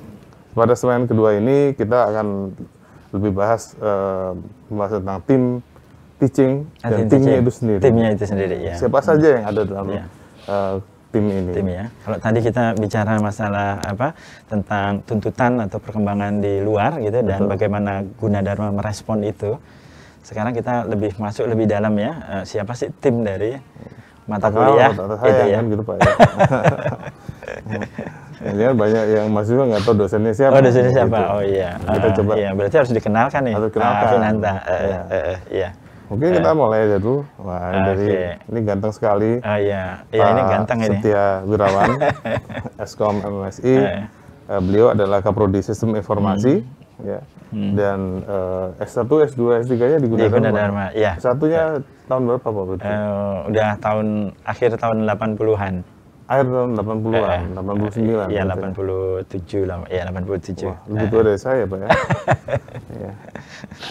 pada semen kedua ini kita akan lebih bahas uh, tentang tim teaching ah, dan tim timnya itu sendiri. Timnya itu sendiri ya. Siapa hmm. saja yang ada dalam ya. uh, tim ini. Tim ya. Kalau tadi kita bicara masalah apa tentang tuntutan atau perkembangan di luar gitu Betul. dan bagaimana Gunadarma merespon itu. Sekarang kita lebih masuk lebih dalam ya. Uh, siapa sih tim dari mata kuliah? itu ya. Kan gitu, Pak, ya. <laughs> Hmm ya banyak yang masih nggak tahu dosennya siapa. Oh dosennya gitu. siapa? Oh iya. Nah, kita uh, coba. Iya berarti harus dikenalkan nih. Harus ah, dikenalkan. Uh, Finanta. Uh, eh, iya. Uh, uh, iya. Mungkin kita mulai aja dulu. Wah, uh, dari ini ganteng sekali. Oh iya. Iya ini ganteng Setia ini. Setia Wirawan, <laughs> Eskom MSI. Uh, beliau adalah Kaprodi Sistem Informasi. Hmm ya. Hmm. Dan uh, S1, S2, S3-nya di Gunadarma. Gunadarma, iya. Satunya ya. tahun berapa Pak Uh, udah tahun akhir tahun 80-an akhir tahun 80-an, eh, 89. Eh. Iya, 87 lah. Iya, 87. Wah, lebih tua dari saya, Pak ya. <laughs> ya.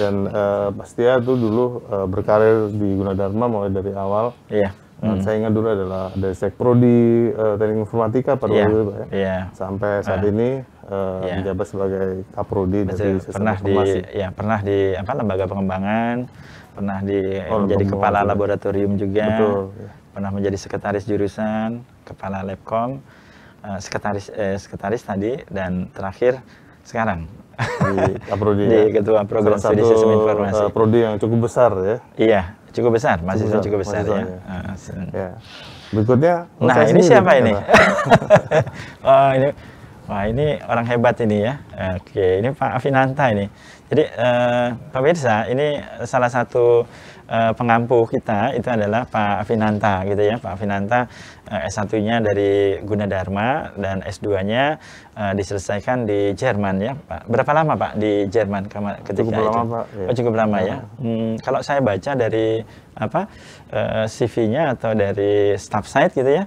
Dan uh, ya itu dulu uh, berkarir di Gunadarma mulai dari awal. Iya. Hmm. Saya ingat dulu adalah dari Sekprodi uh, eh, Teknik Informatika pada iya, waktu itu, Pak ya. Iya. Sampai nah. saat uh. ini uh, iya. menjabat sebagai Kaprodi Betul. dari Sistem pernah Informasi. Di, ya, pernah di apa lembaga pengembangan, pernah di oh, menjadi kepala laboratorium juga. Betul. Iya. Pernah menjadi sekretaris jurusan kepala Labcom, uh, eh, sekretaris eh, sekretaris tadi dan terakhir sekarang di <laughs> Kaprodi di ya. ketua program studi sistem informasi. Uh, prodi yang cukup besar ya. Iya, cukup besar, masih cukup, cukup besar, ya. Berikutnya Nah, ini siapa ini? oh, <laughs> ini Wah, ini orang hebat ini ya. Oke, ini Pak Afinanta ini. Jadi, uh, pemirsa, ini salah satu Eh, pengampu kita itu adalah Pak Finanta gitu ya. Pak Finanta uh, eh, S1-nya dari Gunadarma dan S2-nya uh, eh, diselesaikan di Jerman ya, Pak. Berapa lama Pak di Jerman ketika cukup itu? Lama, Pak. Ya. Oh, cukup lama ya. Iya. Hmm, kalau saya baca dari apa CV-nya atau dari staff site gitu ya,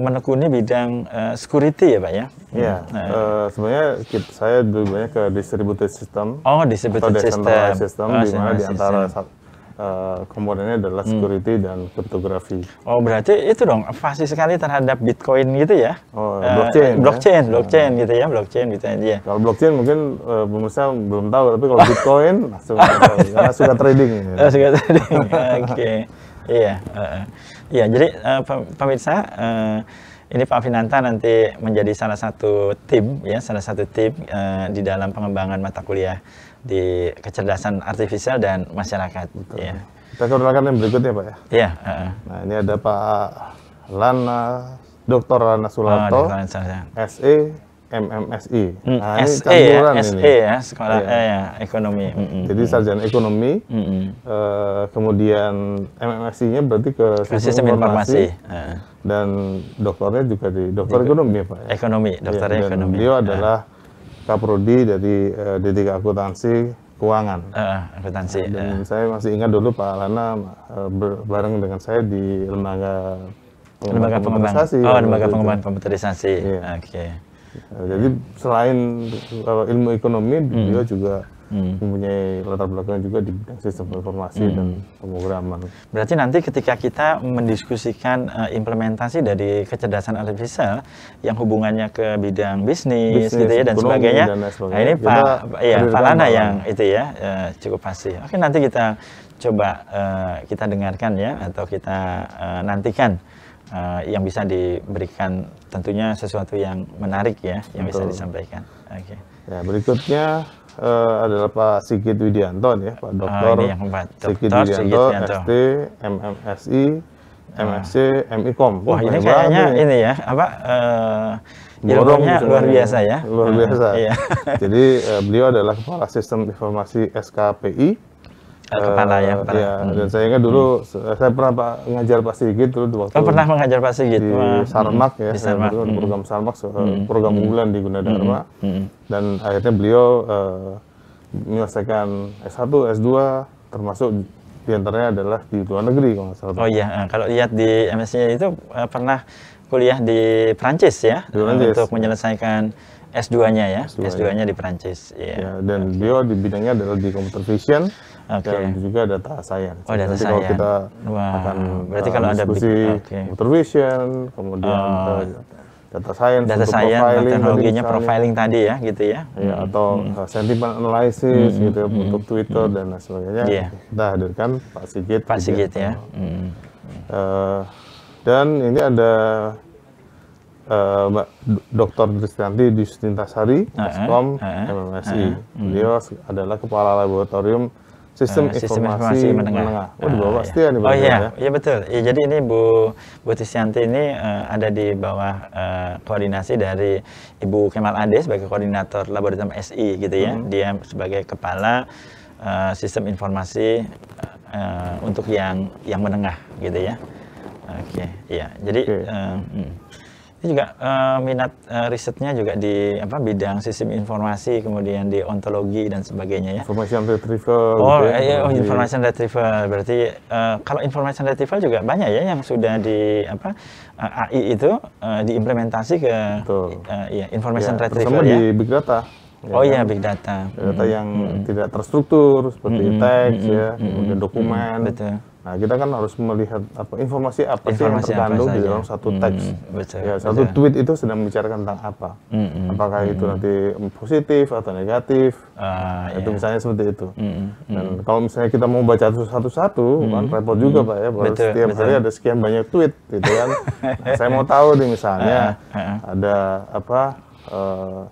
menekuni bidang uh, security ya Pak ya? Hmm, iya, hmm. sebenarnya kita, saya lebih banyak ke distributed system. Oh, distributed atau system. system, oh, di mana di antara Eh, komponennya adalah hmm. security hmm. dan kriptografi. Oh, berarti itu dong fasih sekali terhadap Bitcoin gitu ya. Oh, uh, eh, blockchain. blockchain, ya? Hmm. blockchain gitu ya, blockchain gitu ya. Kalau blockchain mungkin uh, pemirsa belum tahu, tapi kalau Bitcoin <laughs> langsung karena suka trading ya. <laughs> Oh, suka trading. <laughs> Oke. Okay. Iya, uh, iya. Jadi uh, pemirsa uh, ini Pak Finanta nanti menjadi salah satu tim ya, salah satu tim uh, di dalam pengembangan mata kuliah di kecerdasan artifisial dan masyarakat. Betul. Ya. Kita ke yang berikutnya Pak ya. Iya. Uh -uh. Nah ini ada Pak Lana, Dr. Lana Sulanto, oh, SE, MMSI. Mm, nah, SE ya, SE ya, sekolah iya. eh, ya, ekonomi. Mm -mm. Jadi sarjana ekonomi, mm -mm. Uh, kemudian MMSI-nya berarti ke, sistem, sistem informasi. informasi. Dan dokternya juga di dokter di, ekonomi ya Pak. Ya? Ekonomi, dokternya ya, ekonomi. Beliau adalah uh Kaprodi dari uh, eh, D3 Akuntansi Keuangan. Uh, akuntansi. Dan uh. saya masih ingat dulu Pak Lana uh, bareng dengan saya di lembaga lembaga pengembangan. Oh, lembaga pengembangan komputerisasi. Yeah. Oke. Okay. Jadi selain uh, ilmu ekonomi, hmm. dia juga hmm. mempunyai latar belakang juga di bidang sistem informasi hmm. dan pemrograman. Berarti nanti ketika kita mendiskusikan uh, implementasi dari kecerdasan artificial yang hubungannya ke bidang bisnis, bisnis gitu ya dan sebagainya, dan sebagainya. Nah, ini Pak ya Pak Lana yang itu ya uh, cukup pasti. Oke nanti kita coba uh, kita dengarkan ya atau kita uh, nantikan uh, yang bisa diberikan tentunya sesuatu yang menarik ya yang Betul. bisa disampaikan. Oke. Okay. Ya, berikutnya uh, adalah Pak Sigit Widianto ya, Pak ah, Dokter oh, Sigit Widianto, ST, MMSI, ah. MSC, MIKOM. Wah, ini kayaknya ya. ini ya, apa uh, eh, Borong gitu luar biasa ya. Luar ah, biasa. Uh, iya. Jadi uh, beliau adalah Kepala Sistem Informasi SKPI Eh, kepala uh, ya kepala. Iya. Hmm. dan saya ingat dulu hmm. saya pernah Pak ngajar Pak Sigit dulu waktu Oh, pernah mengajar Pak Sigit di Sarmak ya, hmm. ya. Di Sarmak. Hmm. program Sarmak hmm. program hmm. bulan di Gunadarma. Hmm. Hmm. Dan akhirnya beliau uh, menyelesaikan S1, S2 termasuk diantaranya adalah di luar negeri kalau nggak salah. Oh iya, eh, kalau lihat di MSC itu uh, pernah kuliah di Prancis ya di Prancis. untuk menyelesaikan S2-nya ya, S2-nya, s 2 ya. di Perancis. Yeah. Ya, dan okay. beliau di bidangnya adalah di computer vision okay. dan juga data science. Oh, data Nanti science. kalau kita wow. akan berarti eh, kalau ada diskusi okay. computer vision, kemudian oh. data science, data science, profiling, teknologinya tadi, profiling tadi ya, gitu ya. Iya, hmm. atau hmm. Eh, sentiment analysis hmm. gitu ya, hmm. untuk hmm. Twitter hmm. dan sebagainya. Yeah. Kita hadirkan Pak Sigit. Pak Sigit ya. Hmm. Uh, dan ini ada Eh, Mbak Dr. Dristanti Dustintasari, Maskom, MMSI. dia adalah kepala laboratorium Sistem, eh, informasi, menengah. menengah. Oh, di eh, bawah oh, pasti ya iya. di bawah. Oh iya, ya. iya betul. Iya, jadi ini Bu Bu Tisyanti ini ada di bawah koordinasi dari Ibu Kemal Ade sebagai koordinator laboratorium SI gitu ya. Hmm. Dia sebagai kepala sistem informasi untuk yang yang menengah gitu ya. Oke, okay, iya. Jadi ini juga uh, minat uh, risetnya juga di apa bidang sistem informasi, kemudian di ontologi dan sebagainya ya. Information retrieval. Gitu oh, gitu ya, iya, oh information retrieval. Berarti uh, kalau information retrieval juga banyak ya yang sudah di apa uh, AI itu uh, diimplementasi ke uh, ya, information ya, retrieval ya. di big data. Ya oh iya, kan? big data. Data mm -hmm. yang mm -hmm. tidak terstruktur seperti mm -hmm. teks mm -hmm. ya, kemudian mm -hmm. dokumen. Betul Nah, kita kan harus melihat apa informasi apa informasi sih yang terkandung di dalam satu hmm, teks. Hmm, ya, satu baca. tweet itu sedang membicarakan tentang apa. Hmm, hmm Apakah hmm. itu nanti positif atau negatif? Uh, itu yeah. misalnya seperti itu. Hmm, hmm Dan hmm. kalau misalnya kita mau baca satu-satu, hmm, kan repot hmm, juga, hmm. Pak ya, bahwa setiap baca. hari ada sekian banyak tweet gitu kan. <laughs> nah, saya mau tahu nih misalnya ah, ah. ada apa uh,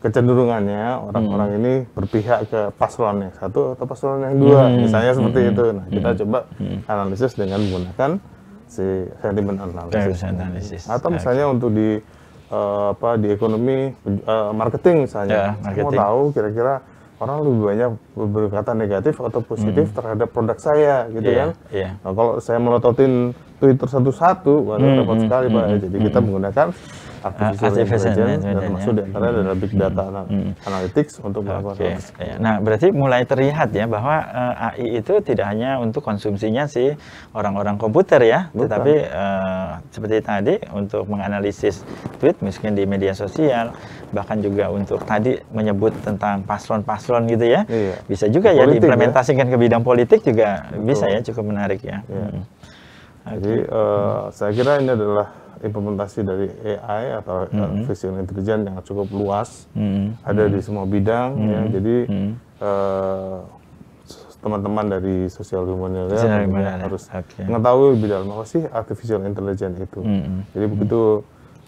kecenderungannya orang-orang hmm. ini berpihak ke paslon yang satu atau paslon yang dua, hmm. misalnya seperti hmm. itu. Nah, kita hmm. coba hmm. analisis dengan menggunakan si sentimen analysis. analysis. Atau misalnya okay. untuk di uh, apa di ekonomi uh, marketing misalnya, yeah, ya, marketing. mau tahu kira-kira orang lebih banyak berkata negatif atau positif hmm. terhadap produk saya, gitu yeah, kan? Yeah. Nah, kalau saya melototin Twitter satu-satu, wah hmm, hmm, sekali hmm, pak. Hmm, Jadi hmm. kita menggunakan artificial, ah, artificial intelligence, intelligence dan maksud diantara adalah big hmm, hmm, data hmm. Nah, analytics untuk melakukan okay. Nah berarti mulai terlihat ya bahwa uh, eh, AI itu tidak hanya untuk konsumsinya si orang-orang komputer ya, Bukan. tetapi uh, seperti tadi untuk menganalisis tweet miskin di media sosial, bahkan juga untuk tadi menyebut tentang paslon-paslon gitu ya, iya. bisa juga ya politik, ya diimplementasikan ya. ke bidang politik juga Betul. bisa ya cukup menarik ya. Iya. Hmm. Okay. Jadi uh, hmm. saya kira ini adalah implementasi dari AI atau eh, mm -hmm. artificial intelligence yang cukup luas, mm -hmm. ada di mm-hmm. semua bidang. Mm -hmm. ya. Mm-hmm. Jadi mm-hmm. Eh, teman-teman uh, dari sosial humaniora ya, harus okay. mengetahui lebih dalam apa sih artificial intelligence itu. Mm -hmm. Jadi begitu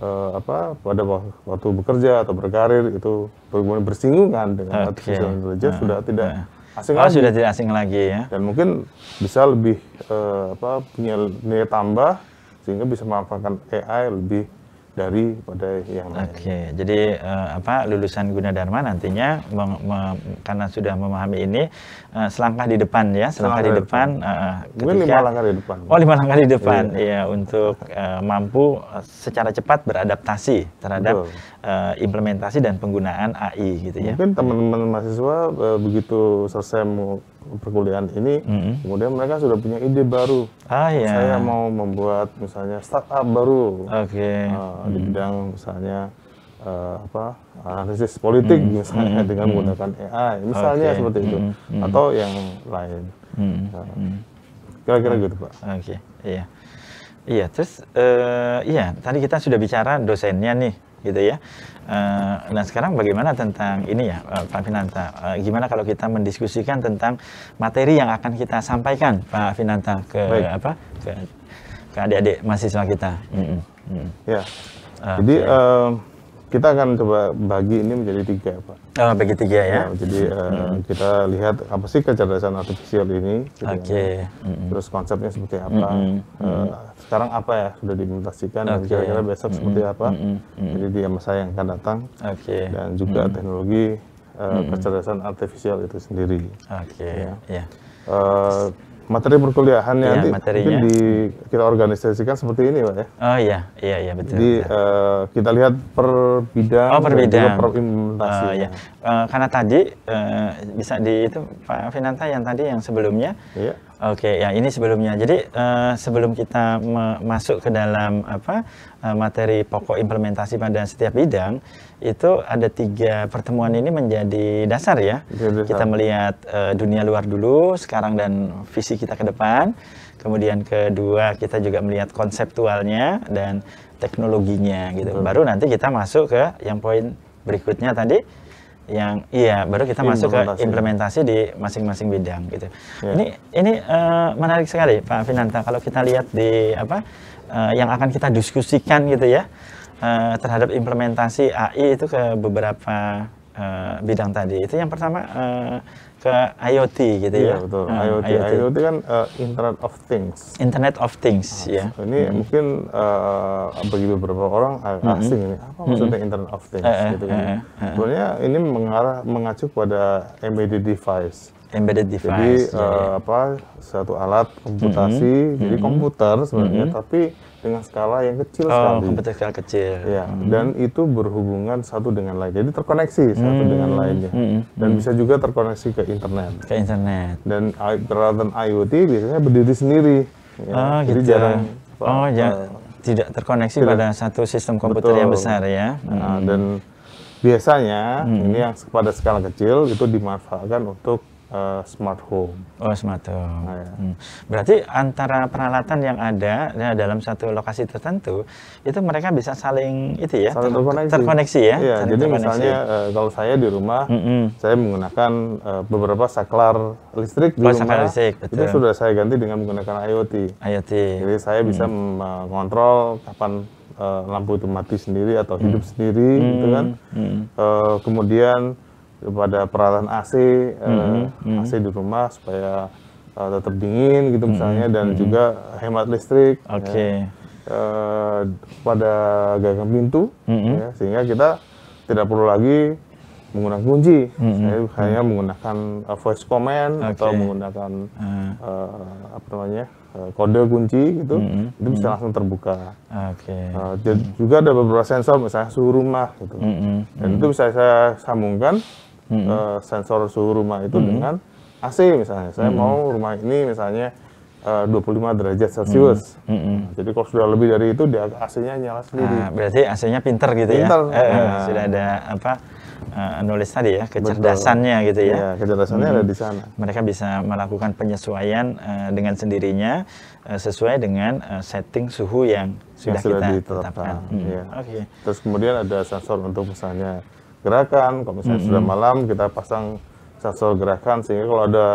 uh, apa pada waktu bekerja atau berkarir itu berhubungan bersinggungan dengan okay. artificial intelligence nah, sudah ah, tidak nah. asing oh, lagi. sudah tidak asing lagi ya. Dan mungkin bisa lebih uh, apa punya nilai tambah sehingga bisa memanfaatkan AI lebih dari pada yang lain. Oke, okay. jadi uh, apa lulusan Gunadarma nantinya meng, me, karena sudah memahami ini uh, selangkah di depan ya, selangkah, selangkah di depan. depan. Uh, ketika, lima langkah di depan. Oh, lima langkah di depan. Iya, yeah. yeah, untuk uh, mampu secara cepat beradaptasi terhadap uh, implementasi dan penggunaan AI gitu ya. Mungkin teman-teman mahasiswa uh, begitu selesai perkuliahan ini, mm -hmm. kemudian mereka sudah punya ide baru. Ah iya. Saya mau membuat misalnya startup baru. Okay. Uh, mm -hmm. Di bidang misalnya uh, apa analisis politik mm -hmm. misalnya mm -hmm. dengan menggunakan AI, misalnya okay. seperti itu, mm -hmm. atau yang lain. Nah, kira-kira mm -hmm. gitu pak. Oke, okay. iya. Iya, terus uh, iya tadi kita sudah bicara dosennya nih gitu ya. nah sekarang bagaimana tentang ini ya eh, Pak Finanta? Uh, eh, gimana kalau kita mendiskusikan tentang materi yang akan kita sampaikan Pak Finanta ke Baik. apa ke, adik-adik mahasiswa kita? Mm -mm. Mm. Ya. Ah, Jadi. Uh, kita akan coba bagi ini menjadi tiga Pak. Oh, bagi tiga ya. Nah, jadi uh, hmm. kita lihat apa sih kecerdasan artifisial ini. Gitu ya. Oke. Okay. Hmm. Terus konsepnya seperti apa. Hmm. Uh, sekarang apa ya sudah diimplementasikan okay. dan kira-kira besok hmm. seperti apa. Hmm. Jadi dia masa yang akan datang. Oke. Okay. Dan juga hmm. teknologi uh, hmm. kecerdasan artifisial itu sendiri. Oke. Okay. Ya. Yeah. Ya. Uh, materi perkuliahan ya, iya, nanti mungkin ya. di, kita organisasikan seperti ini pak ya oh iya iya iya betul jadi Uh, eh, kita lihat per bidang oh per bidang per implementasi uh, ya. uh, karena tadi uh, bisa di itu pak Finanta yang tadi yang sebelumnya yeah. Oke, okay, ya ini sebelumnya. Jadi uh, sebelum kita masuk ke dalam apa uh, materi pokok implementasi pada setiap bidang, itu ada tiga pertemuan ini menjadi dasar ya. Jadi, Kita melihat uh, dunia luar dulu, sekarang dan visi kita ke depan. Kemudian kedua kita juga melihat konseptualnya dan teknologinya gitu. Betul. Baru nanti kita masuk ke yang poin berikutnya tadi yang iya baru kita masuk ke implementasi di masing-masing bidang gitu. Yeah. Ini ini uh, menarik sekali Pak Finanta kalau kita lihat di apa uh, yang akan kita diskusikan gitu ya uh, terhadap implementasi AI itu ke beberapa uh, bidang tadi. Itu yang pertama uh, ke IoT gitu ya. Iya, betul. Hmm, IoT. IoT. IoT kan uh, Internet of Things. Internet of Things ah, ya. Ini hmm. mungkin uh, bagi beberapa orang hmm. asing hmm. ini apa hmm. maksudnya Internet of Things eh, eh gitu kan. eh, Sebenarnya ini mengarah mengacu pada embedded device. Embedded device. Jadi, jadi. Uh, apa satu alat komputasi, hmm. hmm jadi komputer sebenarnya hmm. tapi dengan skala yang kecil oh, sekali. komputer skala kecil. Ya, hmm. dan itu berhubungan satu dengan lain. Jadi terkoneksi hmm. satu dengan hmm. lainnya. Hmm. hmm dan hmm. bisa juga terkoneksi ke internet. Ke internet. Dan peralatan IoT biasanya berdiri sendiri. Ya. Oh, Jadi gitu. jarang Oh, ya tidak terkoneksi tidak. pada satu sistem komputer Betul. yang besar ya. Nah, hmm. dan biasanya hmm. ini yang pada skala kecil itu dimanfaatkan untuk Eh, smart home. Oh, smart home. Ah, ya. Hmm. Berarti antara peralatan yang ada ya, dalam satu lokasi tertentu itu mereka bisa saling itu ya, saling terkoneksi. terkoneksi ya. Iya, jadi terkoneksi. misalnya uh, kalau saya di rumah mm -hmm. saya menggunakan uh, beberapa saklar listrik di oh, rumah. listrik, betul. Itu sudah saya ganti dengan menggunakan IoT. IoT. Jadi saya bisa mengontrol kapan lampu itu mati sendiri atau hidup hmm. sendiri hmm. gitu kan. Hmm. Uh, kemudian kepada peralatan AC eh, mm -hmm. uh, mm-hmm. AC di rumah supaya uh, tetap dingin gitu misalnya mm -hmm. dan mm -hmm. juga hemat listrik. Okay. Ya, uh, pada gagang pintu mm -hmm. ya, sehingga kita tidak perlu lagi menggunakan kunci, mm -hmm. saya hanya menggunakan uh, voice command okay. atau menggunakan uh. Uh, apa namanya kode kunci gitu, mm -hmm. itu bisa mm-hmm. langsung terbuka. Okay. Uh, juga ada beberapa sensor misalnya suhu rumah gitu, mm -hmm. dan mm-hmm. itu bisa saya sambungkan hmm. uh, sensor suhu rumah itu hmm. dengan AC misalnya. Saya hmm. mau rumah ini misalnya eh, uh, 25 derajat Celcius. Hmm. hmm. Hmm. Jadi kalau sudah lebih dari itu dia AC-nya nyala ah, sendiri. Nah, berarti AC-nya pinter gitu ya? pinter. ya. Eh, nah. Sudah ada apa uh, nulis tadi ya kecerdasannya Betul. gitu ya. ya kecerdasannya hmm. ada di sana. Mereka bisa melakukan penyesuaian uh, dengan sendirinya uh, sesuai dengan uh, setting suhu yang sudah, yang sudah kita ditetapkan. Hmm. Ya. Okay. Terus kemudian ada sensor untuk misalnya gerakan. Kalau misalnya mm -hmm. sudah malam kita pasang sensor gerakan sehingga kalau ada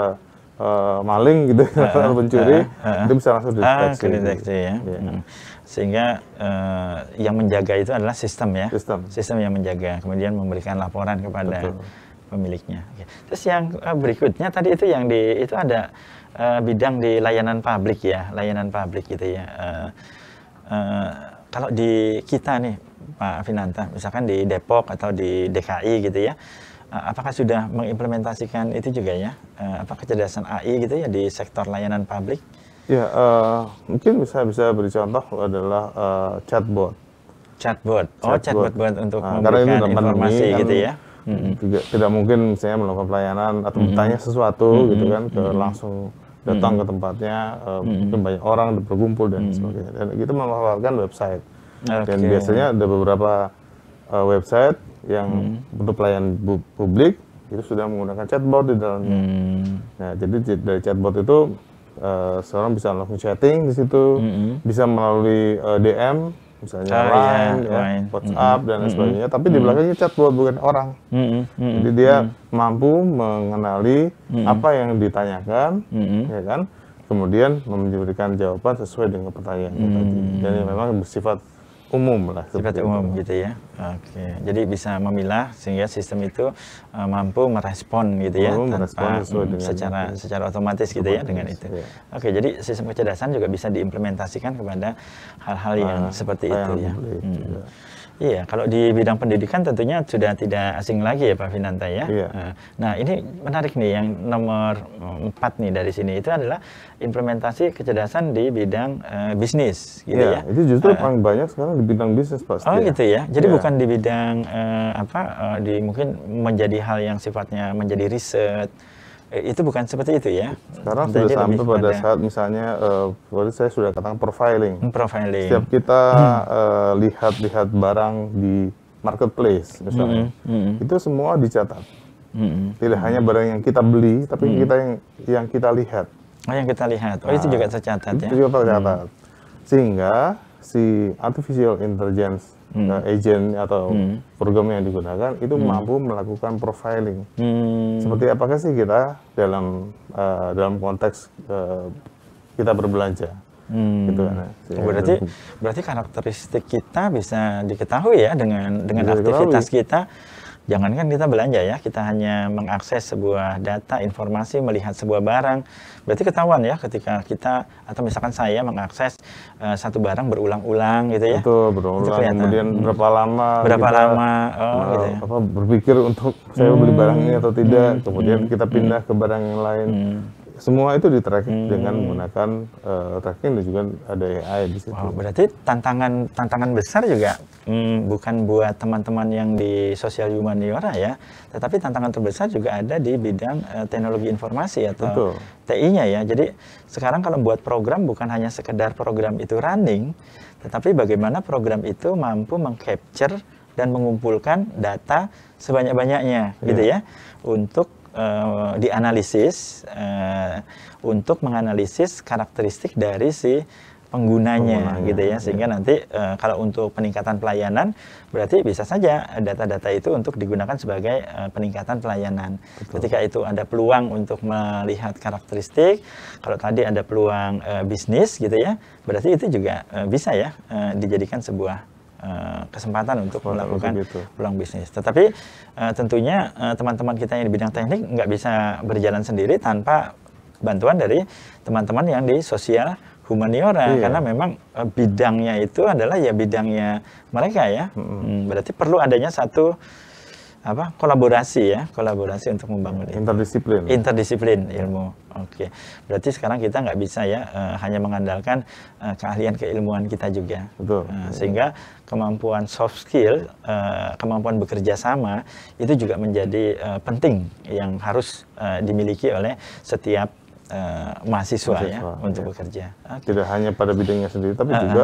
uh, maling gitu uh, <laughs> atau <laughs> pencuri uh, uh, itu bisa langsung dideteksi. Ah, uh, deteksi, ya. Yeah. Hmm. Sehingga uh, yang menjaga itu adalah sistem ya. Sistem. Sistem yang menjaga kemudian memberikan laporan kepada Betul. pemiliknya. Terus yang eh, berikutnya tadi itu yang di itu ada uh, bidang di layanan publik ya, layanan publik gitu ya. Uh, uh, kalau di kita nih Pak Finanta, misalkan di Depok atau di DKI gitu ya, eh, apakah sudah mengimplementasikan itu juga ya, eh, apa kecerdasan AI gitu ya di sektor layanan publik? Ya, uh, mungkin bisa bisa beri contoh adalah uh, chatbot. Chatbot. Oh, chatbot, buat untuk nah, memberikan ini informasi kan gitu ya. Tidak, tidak mungkin misalnya melakukan pelayanan atau mm -hmm. bertanya sesuatu -hmm. gitu kan ke -hmm. langsung datang -hmm. ke tempatnya -hmm. banyak orang berkumpul dan -hmm. sebagainya. Dan kita memanfaatkan website. Okay. Dan biasanya ada beberapa uh, website yang hmm. untuk pelayan bu publik itu sudah menggunakan chatbot di dalamnya. Hmm. Nah, jadi dari chatbot itu uh, seorang bisa langsung chatting di situ, hmm. bisa melalui uh, eh, DM, misalnya oh, Line, iya, ya, line. WhatsApp hmm. dan lain hmm. sebagainya. Hmm. Tapi di hmm. belakangnya chatbot bukan orang. Hmm. hmm. Hmm. Jadi dia hmm. mampu mengenali hmm. apa yang ditanyakan, hmm. ya kan? Kemudian memberikan jawaban sesuai dengan pertanyaan hmm. Jadi memang bersifat umum lah. sifat umum itu. gitu ya. Oke. Okay. Jadi bisa memilah sehingga sistem itu uh, mampu merespon gitu ya tanpa merespon mm, secara itu. secara otomatis gitu otomatis, ya dengan itu. Ya. Oke, okay, jadi sistem kecerdasan juga bisa diimplementasikan kepada hal-hal yang uh, seperti itu ya. Mm. Iya. Iya, kalau di bidang pendidikan tentunya sudah tidak asing lagi ya Pak Finanta ya. Iya. Eh, nah ini menarik nih yang nomor eh, empat nih dari sini itu adalah implementasi kecerdasan di bidang uh, bisnis, gitu iya, ya. Itu justru uh, paling banyak sekarang di bidang bisnis pasti. Oh gitu ya. Jadi iya. bukan di bidang uh, apa uh, di mungkin menjadi hal yang sifatnya menjadi riset Eh, itu bukan seperti itu ya. Sekarang Jadi sudah sampai pada ada. saat misalnya, uh, saya sudah katakan profiling. Profiling. Setiap kita hmm. Eh, lihat-lihat hmm. uh, barang di marketplace misalnya, hmm. Hmm. hmm. itu semua dicatat. Hmm. hmm. Tidak hmm. hanya barang yang kita beli, tapi hmm. kita yang yang kita lihat. Oh, yang kita lihat. Oh, nah, itu juga tercatat itu ya. Itu juga tercatat. Hmm. Sehingga si artificial intelligence hmm. agent atau hmm. program yang digunakan itu hmm. mampu melakukan profiling. Hmm. Seperti apakah sih kita dalam uh, dalam konteks uh, kita berbelanja? Hmm. Gitu kan. Ya. Berarti iya. berarti karakteristik kita bisa diketahui ya dengan dengan aktivitas kita Jangankan kita belanja ya, kita hanya mengakses sebuah data, informasi, melihat sebuah barang. Berarti ketahuan ya ketika kita atau misalkan saya mengakses uh, satu barang berulang-ulang gitu ya. Itu berulang. Itu Kemudian hmm. berapa lama berapa kita, lama oh, uh, gitu ya. apa berpikir untuk saya beli barang ini atau hmm. tidak, hmm. kemudian hmm. kita pindah hmm. ke barang yang lain. Hmm semua itu di tracking hmm. dengan menggunakan uh, tracking dan juga ada AI di situ. Wow, berarti tantangan tantangan besar juga hmm, bukan buat teman-teman yang di sosial humaniora ya, tetapi tantangan terbesar juga ada di bidang uh, teknologi informasi atau TI-nya ya. Jadi sekarang kalau buat program bukan hanya sekedar program itu running, tetapi bagaimana program itu mampu mengcapture dan mengumpulkan data sebanyak-banyaknya yeah. gitu iya. ya untuk uh, dianalisis uh, untuk menganalisis karakteristik dari si penggunanya, penggunanya gitu ya sehingga ya. nanti uh, kalau untuk peningkatan pelayanan berarti bisa saja data-data itu untuk digunakan sebagai uh, peningkatan pelayanan Betul. ketika itu ada peluang untuk melihat karakteristik kalau tadi ada peluang uh, bisnis gitu ya berarti itu juga uh, bisa ya uh, dijadikan sebuah Eh, kesempatan untuk nah, melakukan begitu. peluang bisnis. Tetapi eh, tentunya eh, teman-teman kita yang di bidang teknik nggak bisa berjalan sendiri tanpa bantuan dari teman-teman yang di sosial humaniora iya. karena memang bidangnya itu adalah ya bidangnya mereka ya. Hmm, berarti perlu adanya satu apa kolaborasi ya kolaborasi untuk membangun interdisiplin ilmu. interdisiplin ilmu oke berarti sekarang kita nggak bisa ya uh, hanya mengandalkan uh, keahlian keilmuan kita juga betul, uh, sehingga kemampuan soft skill uh, kemampuan bekerja sama itu juga menjadi uh, penting yang harus uh, dimiliki oleh setiap uh, mahasiswa, mahasiswa ya, untuk ya. bekerja okay. tidak hanya pada bidangnya sendiri tapi uh, juga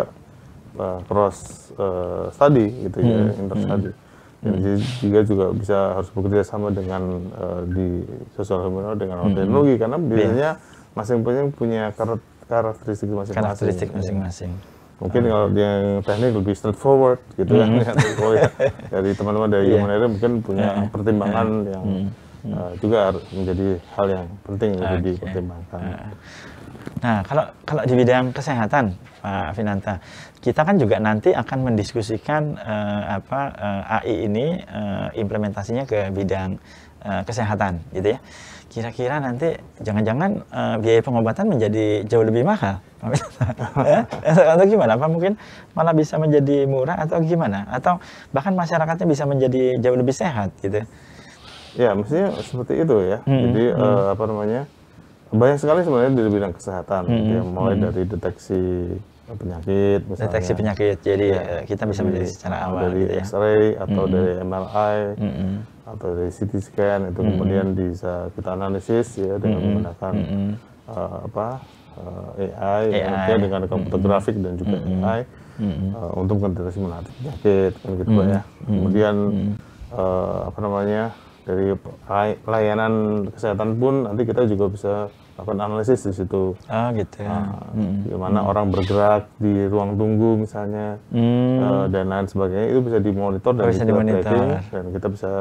uh, cross uh, study gitu ya, hmm, ya inter hmm. Ya, hmm. jadi juga juga bisa harus bekerja sama dengan uh, di sosial media dengan hmm. teknologi karena iya. biasanya masing-masing punya karakteristik masing-masing. Karakteristik gitu. masing-masing. Mungkin hmm. kalau kalau yang teknik lebih straightforward gitu mm. kan. oh, ya. Hmm. <laughs> Dari teman-teman dari yeah. Humanera mungkin punya pertimbangan yang Uh, juga menjadi hal yang penting okay. untuk dipertimbangkan. Nah, kalau kalau di bidang kesehatan, Pak Finanta, kita kan juga nanti akan mendiskusikan uh, apa uh, eh, AI ini uh, implementasinya ke bidang uh, kesehatan gitu ya. Kira-kira nanti jangan-jangan uh, biaya pengobatan menjadi jauh lebih mahal. <laughs> atau gimana? Apa mungkin malah bisa menjadi murah atau gimana? Atau bahkan masyarakatnya bisa menjadi jauh lebih sehat gitu. Ya, mestinya seperti itu ya. Hmm, Jadi hmm. Uh, apa namanya? Banyak sekali sebenarnya di bidang kesehatan hmm, gitu ya, hmm, hmm, mulai hmm. dari deteksi Oh, penyakit misalnya. deteksi penyakit jadi ya. kita bisa melihat secara awal dari gitu ya. X-ray atau mm -hmm. dari MRI mm -hmm. atau dari CT scan itu mm -hmm. kemudian bisa kita analisis ya dengan mm -hmm. menggunakan mm -hmm. uh, apa uh, eh, AI, AI. Ya, dengan komputer mm -hmm. grafik dan juga mm -hmm. AI mm -hmm. uh, untuk mendeteksi menaati penyakit kan gitu mm -hmm. ya kemudian mm -hmm. uh, apa namanya dari layanan kesehatan pun nanti kita juga bisa lakukan analisis di situ. Ah gitu ya. Nah, hmm. Gimana hmm. orang bergerak di ruang tunggu misalnya hmm. uh, dan lain sebagainya itu bisa dimonitor dan bisa dimonitor. Tracking, dan kita bisa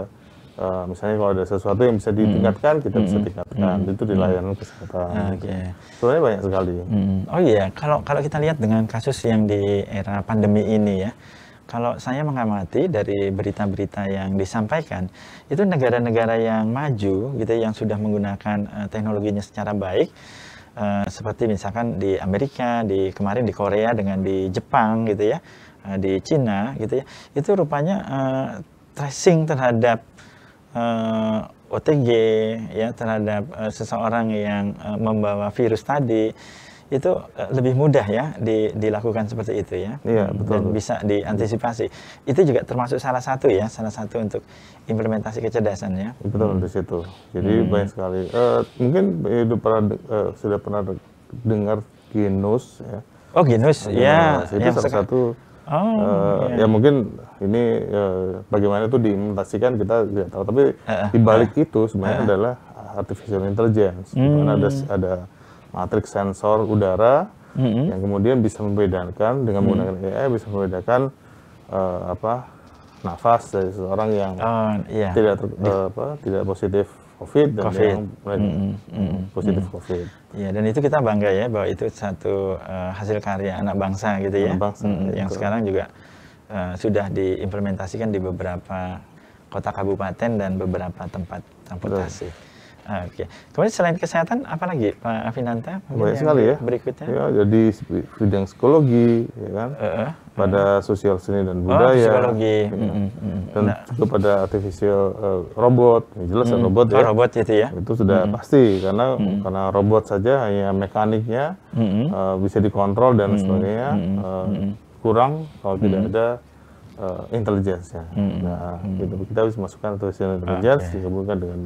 uh, misalnya kalau ada sesuatu yang bisa hmm. ditingkatkan hmm. kita hmm. bisa tingkatkan hmm. itu di hmm. layanan kesehatan. Oke. Okay. Sebenarnya banyak sekali. Hmm. Oh iya kalau kalau kita lihat dengan kasus yang di era pandemi ini ya kalau saya mengamati dari berita-berita yang disampaikan, itu negara-negara yang maju, gitu, yang sudah menggunakan uh, teknologinya secara baik, uh, seperti misalkan di Amerika, di kemarin di Korea dengan di Jepang, gitu ya, uh, di Cina, gitu ya, itu rupanya uh, tracing terhadap uh, OTG, ya, terhadap uh, seseorang yang uh, membawa virus tadi itu eh, lebih mudah ya di, dilakukan seperti itu ya. Iya, betul. Dan bisa diantisipasi. Itu juga termasuk salah satu ya, salah satu untuk implementasi kecerdasan ya. Betul di situ. Jadi hmm. banyak sekali. Uh, mungkin eh, sudah pernah uh, sudah pernah dengar Genus ya. Oh, Genus, ya. Itu yang salah satu Oh, uh, iya. ya mungkin ini uh, bagaimana itu diimplementasikan kita tidak tahu tapi uh, di balik uh, itu sebenarnya uh, adalah artificial intelligence. Hmm. Ada ada matriks sensor udara mm-hmm. yang kemudian bisa membedakan dengan mm-hmm. menggunakan mm-hmm. AI bisa membedakan uh, apa nafas dari seseorang yang uh, iya. tidak ter, uh, apa tidak positif COVID dan COVID. yang mm-hmm. Mm-hmm. positif mm-hmm. COVID. Iya dan itu kita bangga ya bahwa itu satu uh, hasil karya anak bangsa gitu ya. bangsa. Mm-hmm. Yang sekarang juga uh, sudah diimplementasikan di beberapa kota kabupaten dan beberapa tempat transportasi. Betul. Oke. Okay. Kemudian selain kesehatan, apa lagi Pak Afinanta? Banyak sekali ya. Berikutnya. Ya, jadi bidang psikologi, ya kan. Uh, uh, pada sosial seni dan oh, budaya. Oh, psikologi. Ya. Mm, mm, dan nah. juga pada artificial uh, robot, ya, jelas mm. robot ya. Oh, robot itu ya. Itu sudah mm. pasti karena mm. karena robot saja hanya mekaniknya mm. uh, bisa dikontrol dan mm. sebagainya mm. Uh, mm. kurang kalau mm. tidak ada uh, intelijensnya. Hmm. Nah, hmm. gitu kita bisa masukkan artificial intelligence okay. digabungkan dengan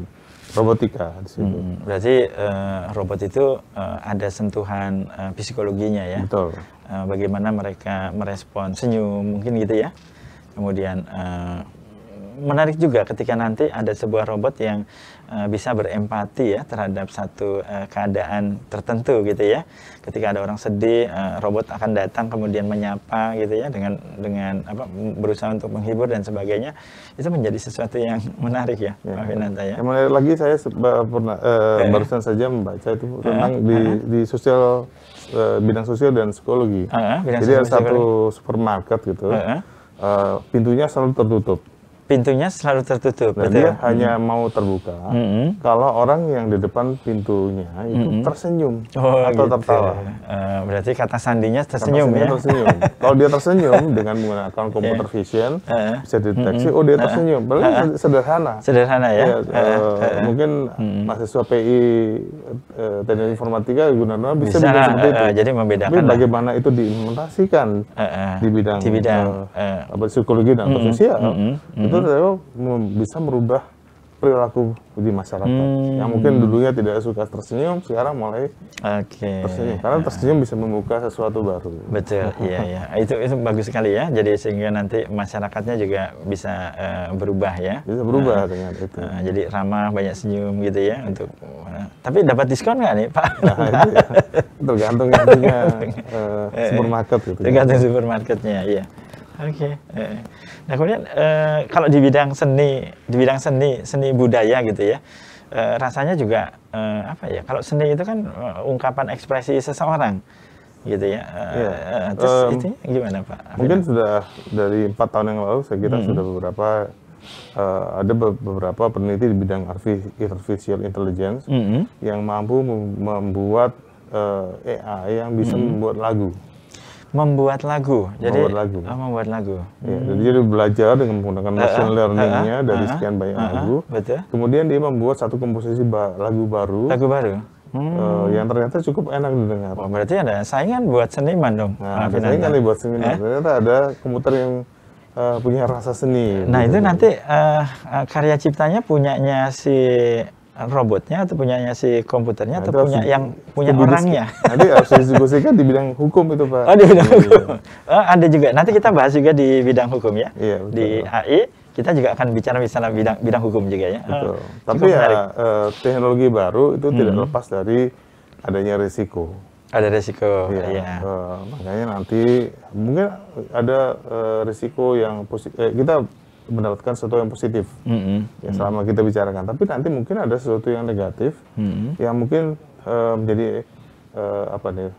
robotika di situ. Hmm, hmm. berarti uh, robot itu uh, ada sentuhan uh, psikologinya ya. Betul. Uh, bagaimana mereka merespon senyum mungkin gitu ya. Kemudian uh, menarik juga ketika nanti ada sebuah robot yang Eh, bisa berempati ya terhadap satu uh, keadaan tertentu gitu ya. Ketika ada orang sedih, uh, robot akan datang kemudian menyapa gitu ya dengan dengan apa berusaha untuk menghibur dan sebagainya. Itu menjadi sesuatu yang <laughs> menarik ya, ya. Pak Finanta ya. Yang lagi saya pernah uh, eh. barusan saja membaca itu tentang eh. di di sosial uh, bidang sosial dan psikologi. Uh, Jadi ada satu supermarket gitu. Uh, uh, pintunya selalu tertutup pintunya selalu tertutup. Nah, Dia ya? hanya hmm. mau terbuka hmm. kalau orang yang di depan pintunya itu hmm. tersenyum oh, atau gitu. tertawa. Uh, berarti kata sandinya tersenyum kata ya. Tersenyum. kalau dia tersenyum <laughs> dengan menggunakan komputer eh. vision uh. bisa dideteksi hmm. oh dia tersenyum. Uh. uh. sederhana. Sederhana ya. Iya, mungkin hmm. mahasiswa PI uh, teknik informatika gunanya bisa, bisa seperti itu. Uh, jadi membedakan. Tapi bagaimana itu diimplementasikan di bidang, psikologi dan sosial itu hmm. bisa merubah perilaku di masyarakat hmm. yang mungkin dulunya tidak suka tersenyum sekarang mulai okay. tersenyum karena nah. tersenyum bisa membuka sesuatu baru betul <laughs> iya iya itu itu bagus sekali ya jadi sehingga nanti masyarakatnya juga bisa uh, berubah ya bisa berubah uh, dengan itu uh, jadi ramah banyak senyum gitu ya untuk uh, tapi dapat diskon nggak nih pak nah, <laughs> <laughs> eh, gitu ya. tergantung nantinya uh, supermarket gitu tergantung supermarketnya ya oke okay. uh, Nah kemudian e, kalau di bidang seni, di bidang seni, seni budaya gitu ya, e, rasanya juga e, apa ya? Kalau seni itu kan ungkapan ekspresi seseorang, gitu ya. ya. terus um, itu gimana Pak? Mungkin sudah dari empat tahun yang lalu saya kira hmm. sudah beberapa uh, ada beberapa peneliti di bidang artificial intelligence -hmm. yang mampu membuat uh, AI yang bisa -hmm. membuat lagu membuat lagu. Jadi membuat lagu. Oh, membuat lagu. Ya, hmm. Jadi belajar dengan menggunakan uh, machine eh, learningnya uh, uh, dari uh, sekian banyak uh, uh, lagu. Betul. Kemudian dia membuat satu komposisi ba lagu baru. Lagu baru. Hmm. Uh, yang ternyata cukup enak didengar. Oh, berarti ada saingan buat seniman dong. Nah, ah, ada saingan nih buat seniman. Eh? Ternyata ada komputer yang uh, punya rasa seni. Nah, gitu. itu nanti uh, karya ciptanya punyanya si robotnya atau punyanya si komputernya nah, atau punya yang punya orangnya. Nanti harus didiskusikan di bidang hukum itu Pak. Oh di bidang iya, iya, hukum. Iya. Oh, ada juga. Nanti kita bahas juga di bidang hukum ya. Iya, betul. Di AI kita juga akan bicara misalnya bidang bidang hukum juga ya. Betul. Oh, Tapi ya eh, teknologi baru itu hmm. tidak lepas dari adanya risiko. Ada risiko. Iya. Ya. Eh, makanya nanti mungkin ada eh, risiko yang positif. Eh, kita mendapatkan sesuatu yang positif mm -hmm. ya selama kita bicarakan tapi nanti mungkin ada sesuatu yang negatif mm -hmm. yang mungkin uh, menjadi uh, apa nih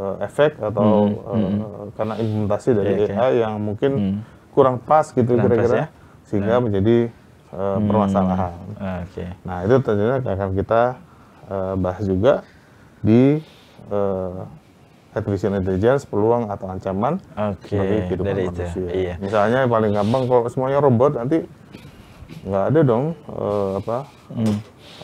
uh, efek atau mm -hmm. uh, karena implementasi dari yeah, okay. Iya. AI yang mungkin mm. kurang pas gitu kira-kira ya? sehingga nah. menjadi uh, hmm. permasalahan. Ah, okay. Nah itu tentunya akan kita uh, bahas juga di uh, artificial intelligence, peluang atau ancaman okay, bagi kehidupan dari manusia. Itu, iya. Misalnya yang paling gampang kalau semuanya robot nanti nggak ada dong uh, apa hmm.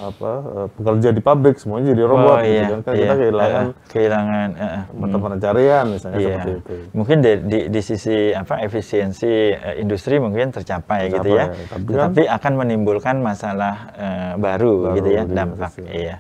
apa uh, pekerja di pabrik semuanya jadi robot oh, gitu iya, gitu kan, kan iya, kita kehilangan uh, kehilangan uh, mata hmm. pencarian misalnya iya. seperti itu mungkin di, di, di sisi apa efisiensi uh, industri mungkin tercapai, gitu tercapai gitu ya, ya. tapi, tapi kan, akan menimbulkan masalah uh, baru, baru gitu ya dampak iya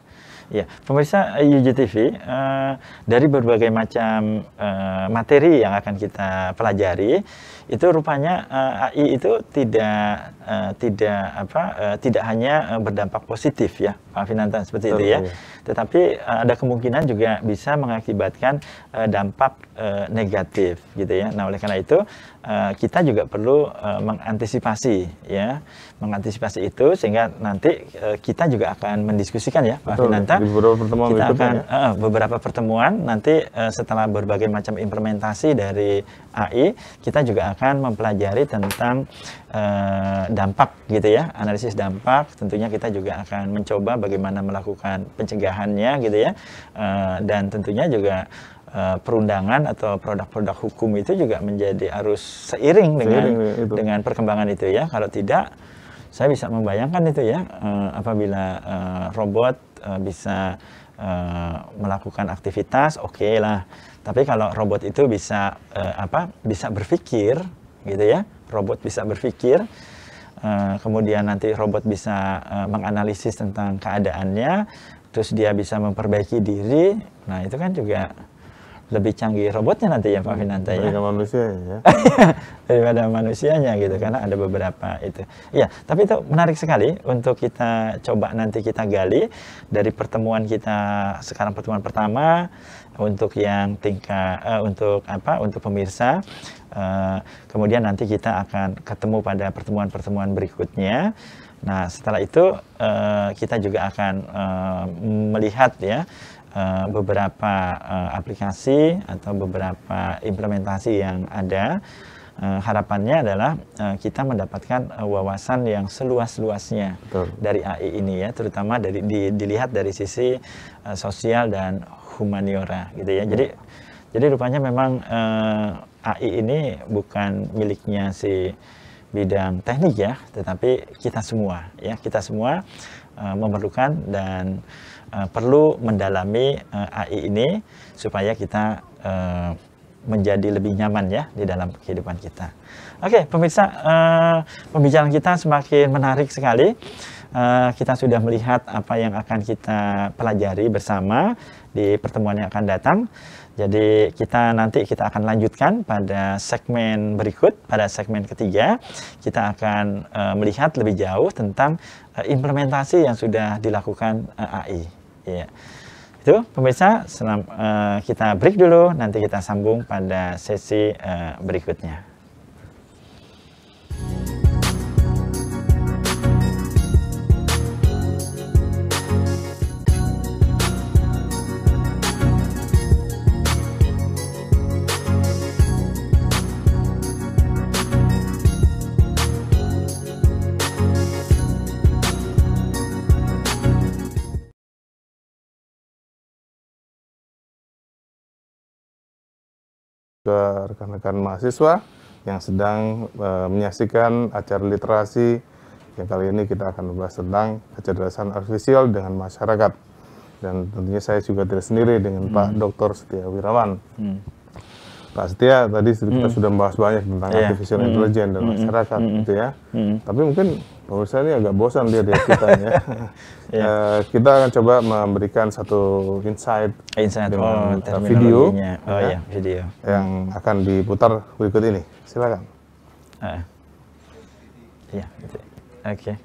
Ya, pemirsa eh, UGTV uh, eh, dari berbagai macam uh, materi yang akan kita pelajari itu rupanya uh, eh, AI itu tidak uh, tidak apa uh, tidak hanya uh, berdampak positif ya Pak Finanta seperti Betul, itu ya, iya. tetapi uh, ada kemungkinan juga bisa mengakibatkan uh, dampak uh, negatif gitu ya. Nah oleh karena itu uh, kita juga perlu uh, mengantisipasi ya, mengantisipasi itu sehingga nanti uh, kita juga akan mendiskusikan ya Pak Finanta. beberapa pertemuan kita akan ya? uh, beberapa pertemuan nanti uh, setelah berbagai macam implementasi dari AI, kita juga akan mempelajari tentang uh, dampak gitu ya, analisis dampak. Tentunya kita juga akan mencoba bagaimana melakukan pencegahannya gitu ya, uh, dan tentunya juga Uh, perundangan atau produk-produk hukum itu juga menjadi arus seiring dengan seiring, itu. dengan perkembangan itu ya. Kalau tidak, saya bisa membayangkan itu ya uh, apabila uh, robot uh, bisa melakukan aktivitas, oke okay lah tapi kalau robot itu bisa uh, apa? Bisa berpikir, gitu ya. Robot bisa berpikir. Uh, kemudian nanti robot bisa uh, menganalisis tentang keadaannya, terus dia bisa memperbaiki diri. Nah itu kan juga lebih canggih robotnya nanti ya Pak Finanta ya. Daripada manusia ya. <laughs> Daripada manusianya gitu karena ada beberapa itu. Iya, tapi itu menarik sekali untuk kita coba nanti kita gali dari pertemuan kita sekarang pertemuan pertama untuk yang tingkat uh, eh, untuk apa untuk pemirsa uh, kemudian nanti kita akan ketemu pada pertemuan-pertemuan berikutnya nah setelah itu uh, kita juga akan uh, melihat ya Uh, beberapa uh, aplikasi atau beberapa implementasi yang ada uh, harapannya adalah uh, kita mendapatkan uh, wawasan yang seluas-luasnya dari AI ini ya, terutama dari di, dilihat dari sisi uh, sosial dan humaniora gitu ya. Jadi jadi rupanya memang uh, eh, AI ini bukan miliknya si bidang teknik ya, tetapi kita semua ya kita semua uh, memerlukan dan uh, perlu mendalami uh, AI ini supaya kita uh, menjadi lebih nyaman ya di dalam kehidupan kita. Oke, okay, pemirsa, uh, pembicaraan kita semakin menarik sekali. Uh, kita sudah melihat apa yang akan kita pelajari bersama di pertemuan yang akan datang. Jadi kita nanti kita akan lanjutkan pada segmen berikut, pada segmen ketiga kita akan uh, melihat lebih jauh tentang uh, implementasi yang sudah dilakukan uh, eh, AI. Yeah. Itu pemirsa, uh, kita break dulu, nanti kita sambung pada sesi uh, berikutnya. ke rekan-rekan mahasiswa yang sedang e, menyaksikan acara literasi yang kali ini kita akan membahas tentang kecerdasan artifisial dengan masyarakat. Dan tentunya saya juga tidak sendiri dengan hmm. Pak Dr. Setia Wirawan. Hmm. Pak Setia tadi kita hmm. sudah membahas banyak tentang yeah. artificial hmm. intelligence dan hmm. masyarakat hmm. gitu ya. Hmm. Tapi mungkin Pemirsa ini agak bosan dia ya kita ya. <laughs> ya. uh, eh, kita akan coba memberikan satu insight, insight dengan oh, eh, video, oh, ya, iya, video yang hmm. akan diputar berikut ini. Silakan. Uh, ya, oke. Okay.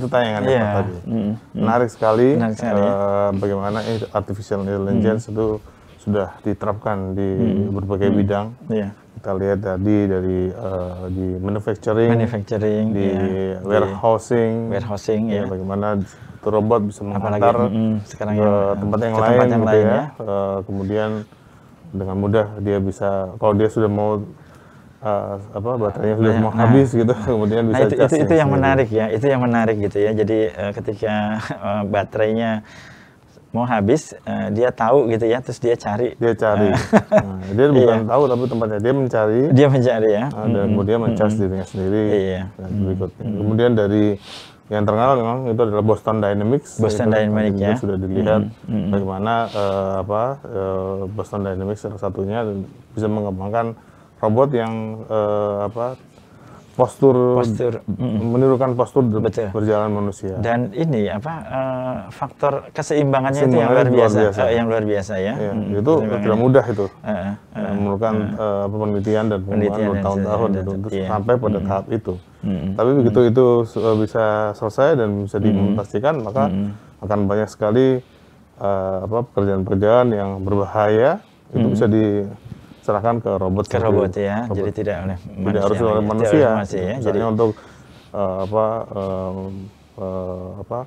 itu tayangan yeah. yang iya. tadi. Mm. Menarik sekali, Menarik sekali uh, bagaimana artificial intelligence mm. itu sudah diterapkan di mm. berbagai mm. bidang. Yeah. Kita lihat tadi dari uh, di manufacturing, manufacturing di yeah. warehousing, di warehousing ya yeah. bagaimana robot bisa mengantar mm, sekarang ke eh, yang, tempat yang ke lain, tempat yang gitu lain ya. ya. Uh, kemudian dengan mudah dia bisa kalau dia sudah mau uh, apa baterainya sudah nah, mau nah, habis gitu <laughs> kemudian nah, bisa nah, itu, itu, itu yang menarik ya itu yang menarik gitu ya jadi uh, ketika uh, <laughs> baterainya mau habis uh, dia tahu gitu ya terus dia cari dia cari nah, nah dia <laughs> bukan iya. tahu tapi tempatnya dia mencari dia mencari ya uh, dan mm, kemudian mencas mm, dirinya sendiri iya. dan berikutnya mm, kemudian dari yang terkenal memang itu adalah Boston Dynamics Boston kan Dynamics ya sudah dilihat mm, hmm bagaimana uh, apa uh, Boston Dynamics salah satunya bisa mengembangkan robot yang uh, apa postur, postur menirukan postur Betul. berjalan manusia. Dan ini apa uh, faktor keseimbangannya, itu yang luar biasa, luar biasa. Uh, yang luar biasa ya. ya hmm, itu tidak mudah itu. Uh, uh, uh, memerlukan uh, uh, penelitian dan penelitian bertahun-tahun gitu. itu untuk iya. sampai pada hmm. tahap itu. Hmm. Tapi begitu hmm. itu bisa selesai dan bisa dipastikan hmm. maka hmm. akan banyak sekali uh, apa pekerjaan-pekerjaan yang berbahaya itu hmm. bisa di diserahkan ke robot. Ke robot ya, robot. jadi tidak oleh manusia. Tidak harus oleh ya. manusia. manusia ya. jadi untuk uh, apa uh, uh, apa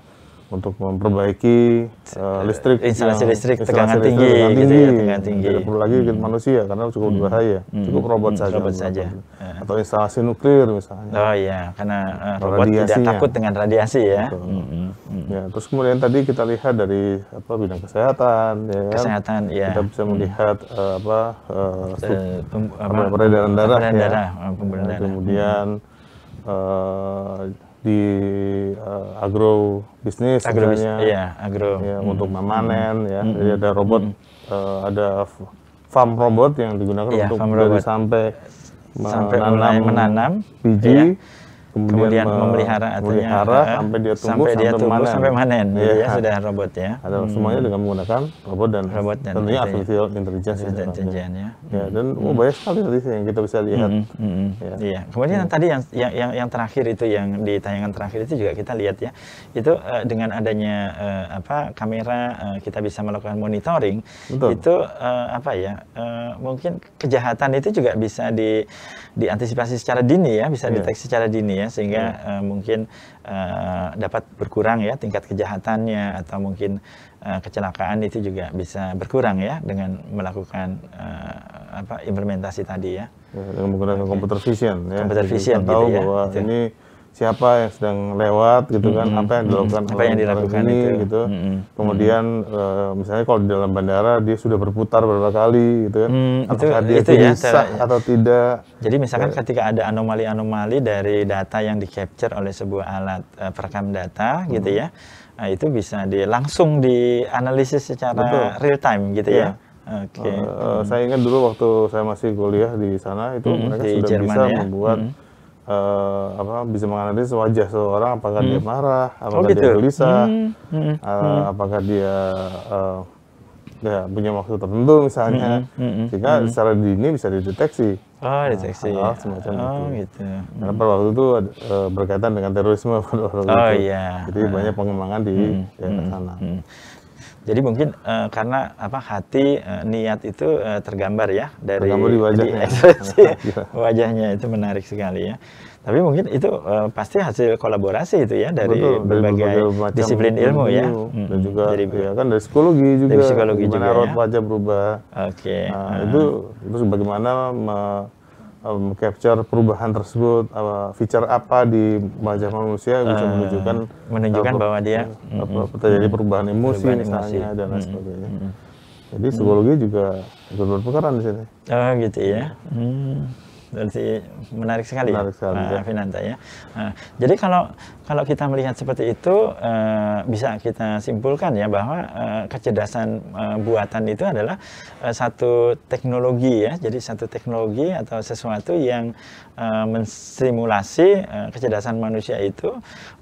untuk memperbaiki uh, listrik instalasi listrik tegangan instalasi tinggi, listrik, tegangan tinggi, gitu ya, tegangan tinggi. Tidak perlu lagi hmm. manusia karena cukup hmm. berbahaya, hmm. cukup robot hmm. saja. Robot saja. Uh. Atau instalasi nuklir misalnya. Oh iya, karena uh, robot tidak takut dengan radiasi ya. Betul. Hmm, hmm. Hmm. Ya, terus kemudian tadi kita lihat dari apa bidang kesehatan ya kan? Kesehatan ya. Kita bisa melihat hmm. uh, apa uh, uh, peredaran darah, ya. darah, pembuluh nah, darah. Kemudian hmm. uh, di uh, agro bisnis agro iya, agro ya, hmm. untuk memanen hmm. ya hmm. jadi ada robot hmm. uh, ada farm robot yang digunakan ya, untuk dari sampai sampai menanam, menanam biji ya kemudian, kemudian memelihara artinya melihara, sampai dia tumbuh sampai, dia tumbuh, sampai manen yeah. jadi iya, ya sudah robot ya ada hmm. semuanya dengan menggunakan robot dan, robot dan tentunya gitu ya. artificial intelligence, ya, intelligence ya, ya. ya dan oh, hmm. oh, banyak sekali tadi yang kita bisa lihat hmm, hmm. Hmm. Ya. iya kemudian hmm. tadi yang, yang yang yang terakhir itu yang di tayangan terakhir itu juga kita lihat ya itu uh, dengan adanya uh, apa kamera uh, kita bisa melakukan monitoring Betul. itu uh, apa ya uh, mungkin kejahatan itu juga bisa di diantisipasi secara dini ya, bisa yeah. deteksi secara dini ya, sehingga yeah. Iya. uh, mungkin uh, dapat berkurang ya tingkat kejahatannya atau mungkin uh, kecelakaan itu juga bisa berkurang ya dengan melakukan uh, apa implementasi tadi ya. Iya, dengan menggunakan okay. computer vision ya. Computer vision Jadi, gitu tahu ya. bahwa gitu. ini siapa yang sedang lewat gitu kan mm -hmm. apa yang dilakukan apa yang dilakukan ini, itu. gitu mm -hmm. kemudian mm -hmm. uh, misalnya kalau di dalam bandara dia sudah berputar berapa kali gitu kan mm, itu, apakah dia itu ya, atau tidak jadi misalkan ya. ketika ada anomali-anomali dari data yang di capture oleh sebuah alat uh, perekam data mm -hmm. gitu ya nah, itu bisa di langsung dianalisis secara Betul. real time gitu yeah. ya iya. Oke. Okay. Uh, hmm. Saya ingat dulu waktu saya masih kuliah di sana itu hmm, mereka sudah Jerman, bisa ya? membuat hmm uh, apa bisa menganalisis wajah seseorang apakah hmm. dia marah, apakah oh, gitu. dia gelisah, hmm. Hmm. Uh, apakah dia uh, ya, punya waktu tertentu misalnya, hmm hmm, hmm. hmm. sehingga hmm. secara dini bisa dideteksi. Oh, deteksi. Nah, semacam oh, itu. gitu. Karena pada waktu itu uh, berkaitan dengan terorisme <laughs> pada waktu oh, itu. Yeah. Jadi uh. banyak pengembangan di hmm. daerah sana. Hmm. Jadi mungkin uh, karena apa hati uh, niat itu uh, tergambar ya dari di wajahnya. Di ekspresi <laughs> gitu. wajahnya itu menarik sekali ya. Tapi mungkin itu uh, pasti hasil kolaborasi itu ya dari, Betul, berbagai, dari berbagai disiplin ilmu, ilmu ya. Hmm. Dan juga dari, ya kan dari psikologi juga. Dari psikologi juga, ya? wajah berubah. Oke. Okay. Nah, hmm. itu terus bagaimana um, capture perubahan tersebut uh, fitur apa di wajah manusia uh, bisa eh, menunjukkan menunjukkan uh, bahwa dia apa, mm, mm, terjadi perubahan emosi perubahan misalnya emosi. dan lain mm, sebagainya. Mm, mm, Jadi psikologi juga ikut berperan di sini. Oh gitu ya. Mm. Berarti menarik sekali. Ya, menarik sekali. Uh, ya. Finanta ya. Uh, jadi kalau kalau kita melihat seperti itu uh, bisa kita simpulkan ya bahwa uh, kecerdasan uh, buatan itu adalah uh, satu teknologi ya. Jadi satu teknologi atau sesuatu yang uh, menstimulasi uh, kecerdasan manusia itu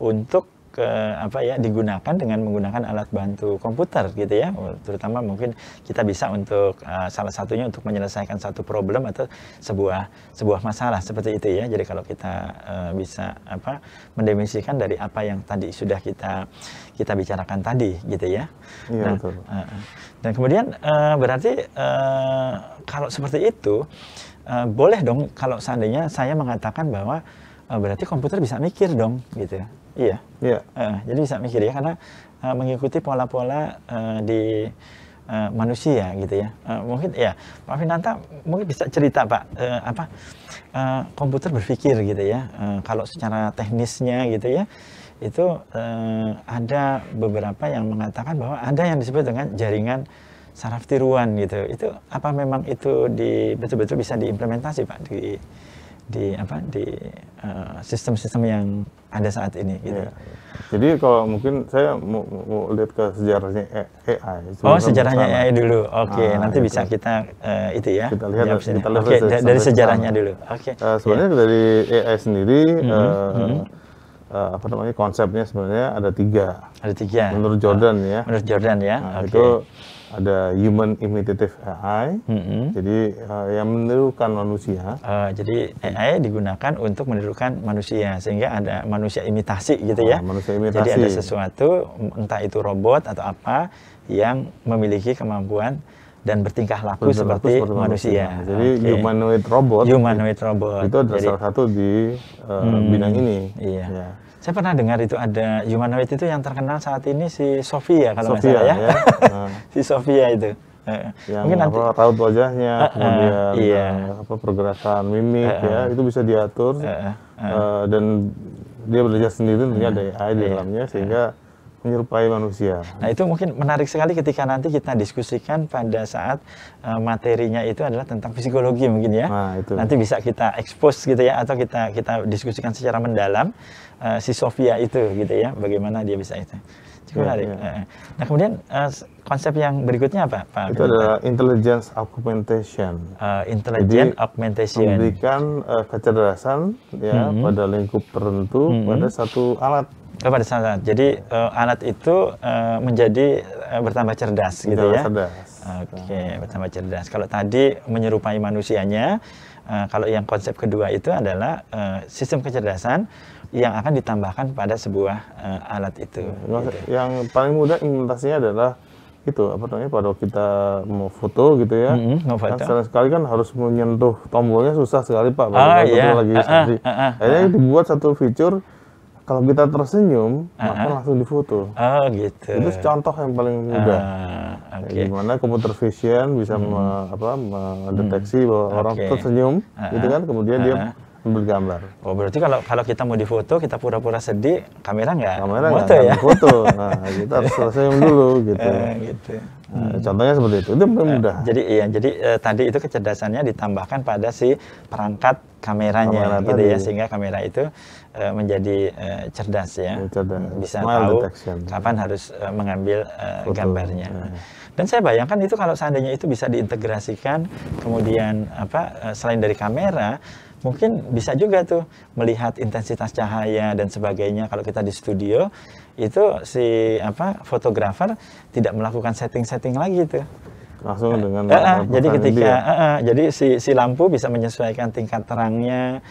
untuk ke apa ya digunakan dengan menggunakan alat bantu komputer gitu ya terutama mungkin kita bisa untuk uh, salah satunya untuk menyelesaikan satu problem atau sebuah sebuah masalah seperti itu ya jadi kalau kita uh, bisa apa mendefinisikan dari apa yang tadi sudah kita kita bicarakan tadi gitu ya, ya nah, betul. Uh, dan kemudian uh, berarti uh, kalau seperti itu uh, boleh dong kalau seandainya saya mengatakan bahwa berarti komputer bisa mikir dong gitu Iya. Iya. Uh, jadi bisa mikir ya karena uh, mengikuti pola-pola uh, di uh, manusia gitu ya. Uh, mungkin ya Pak Finanta mungkin bisa cerita Pak uh, apa uh, komputer berpikir gitu ya. Uh, kalau secara teknisnya gitu ya itu uh, ada beberapa yang mengatakan bahwa ada yang disebut dengan jaringan saraf tiruan gitu. Itu apa memang itu betul-betul bisa diimplementasi Pak di di apa di eh, sistem-sistem uh, yang ada saat ini gitu. Yeah. Iya. Jadi kalau mungkin saya mau, mau lihat ke sejarahnya AI. oh sejarahnya AI dulu. Oke okay. ah, nanti gitu. bisa kita uh, itu ya. Kita lihat, kita lihat okay, dari, dari sejarahnya sama. dulu. Oke. Okay. Uh, eh, sebenarnya yeah. dari AI sendiri. Mm -hmm. uh, Uh, apa namanya konsepnya sebenarnya ada tiga. Ada tiga. Menurut Jordan oh, ya. Menurut Jordan ya. Nah, okay. Itu ada human imitative AI, mm-hmm. jadi uh, yang menirukan manusia. Uh, jadi AI digunakan untuk menirukan manusia, sehingga ada manusia imitasi gitu ya. Ah, manusia imitasi. Jadi ada sesuatu, entah itu robot atau apa, yang memiliki kemampuan dan bertingkah laku bertingkah seperti, seperti manusia. manusia. Jadi okay. humanoid robot. Humanoid robot. Itu adalah jadi, salah satu di uh, hmm, bidang ini. Iya. Ya. Saya pernah dengar itu ada humanoid itu yang terkenal saat ini si Sofia kalau nggak salah ya. ya. <laughs> si Sofia itu. Eh, yang mungkin nanti, raut wajahnya, uh, uh, kemudian iya. uh, apa pergerakan mimik uh, uh, ya itu bisa diatur uh, uh, uh, dan dia belajar sendiri tentunya uh, hmm. ada AI di iya, dalamnya iya. sehingga uh, menyerupai manusia. Nah itu mungkin menarik sekali ketika nanti kita diskusikan pada saat uh, materinya itu adalah tentang psikologi mungkin ya. Nah, itu. Nanti bisa kita expose gitu ya atau kita kita diskusikan secara mendalam uh, si Sofia itu gitu ya bagaimana dia bisa itu. Cukup iya, menarik. Ya. Nah kemudian uh, konsep yang berikutnya apa Pak? Itu adalah intelligence augmentation. Uh, intelligence augmentation. Memberikan uh, kecerdasan ya mm -hmm. pada lingkup tertentu mm -hmm. pada satu alat Oh, pada saat jadi uh, alat itu uh, menjadi uh, bertambah cerdas gitu ya cerdas. oke okay, bertambah cerdas kalau tadi menyerupai manusianya uh, kalau yang konsep kedua itu adalah uh, sistem kecerdasan yang akan ditambahkan pada sebuah uh, alat itu gitu. yang paling mudah implementasinya adalah itu apa namanya pada kita mau foto gitu ya mm -hmm, no Kan sekali kan harus menyentuh tombolnya susah sekali pak oh, yeah. Iya. lagi uh, uh, uh, uh, akhirnya ah. dibuat satu fitur kalau kita tersenyum uh-huh. maka langsung difoto oh gitu itu contoh yang paling ah, mudah uh, okay. gimana komputer vision bisa hmm. me, apa, mendeteksi hmm. bahwa okay. orang tersenyum uh-huh. gitu kan kemudian uh-huh. dia ambil gambar. Oh berarti kalau kalau kita mau difoto kita pura-pura sedih kamera nggak kamera foto ya? Foto. Nah kita harus selesai dulu <laughs> gitu. Uh, gitu. Nah, hmm. Contohnya seperti itu itu paling ah, mudah. Jadi iya jadi uh, tadi itu kecerdasannya ditambahkan pada si perangkat kameranya kamera gitu ya, tadi. ya sehingga kamera itu Eh, menjadi uh, cerdas ya, cerdas. Hmm, bisa Smile tahu detection. kapan harus uh, mengambil uh, gambarnya. Yeah. Hmm. Dan saya bayangkan itu kalau seandainya itu bisa diintegrasikan, kemudian apa uh, selain dari kamera, mungkin bisa juga tuh melihat intensitas cahaya dan sebagainya. Kalau kita di studio itu si apa fotografer tidak melakukan setting-setting lagi itu langsung dengan uh, uh, jadi ketika uh, uh, jadi si si lampu bisa menyesuaikan tingkat terangnya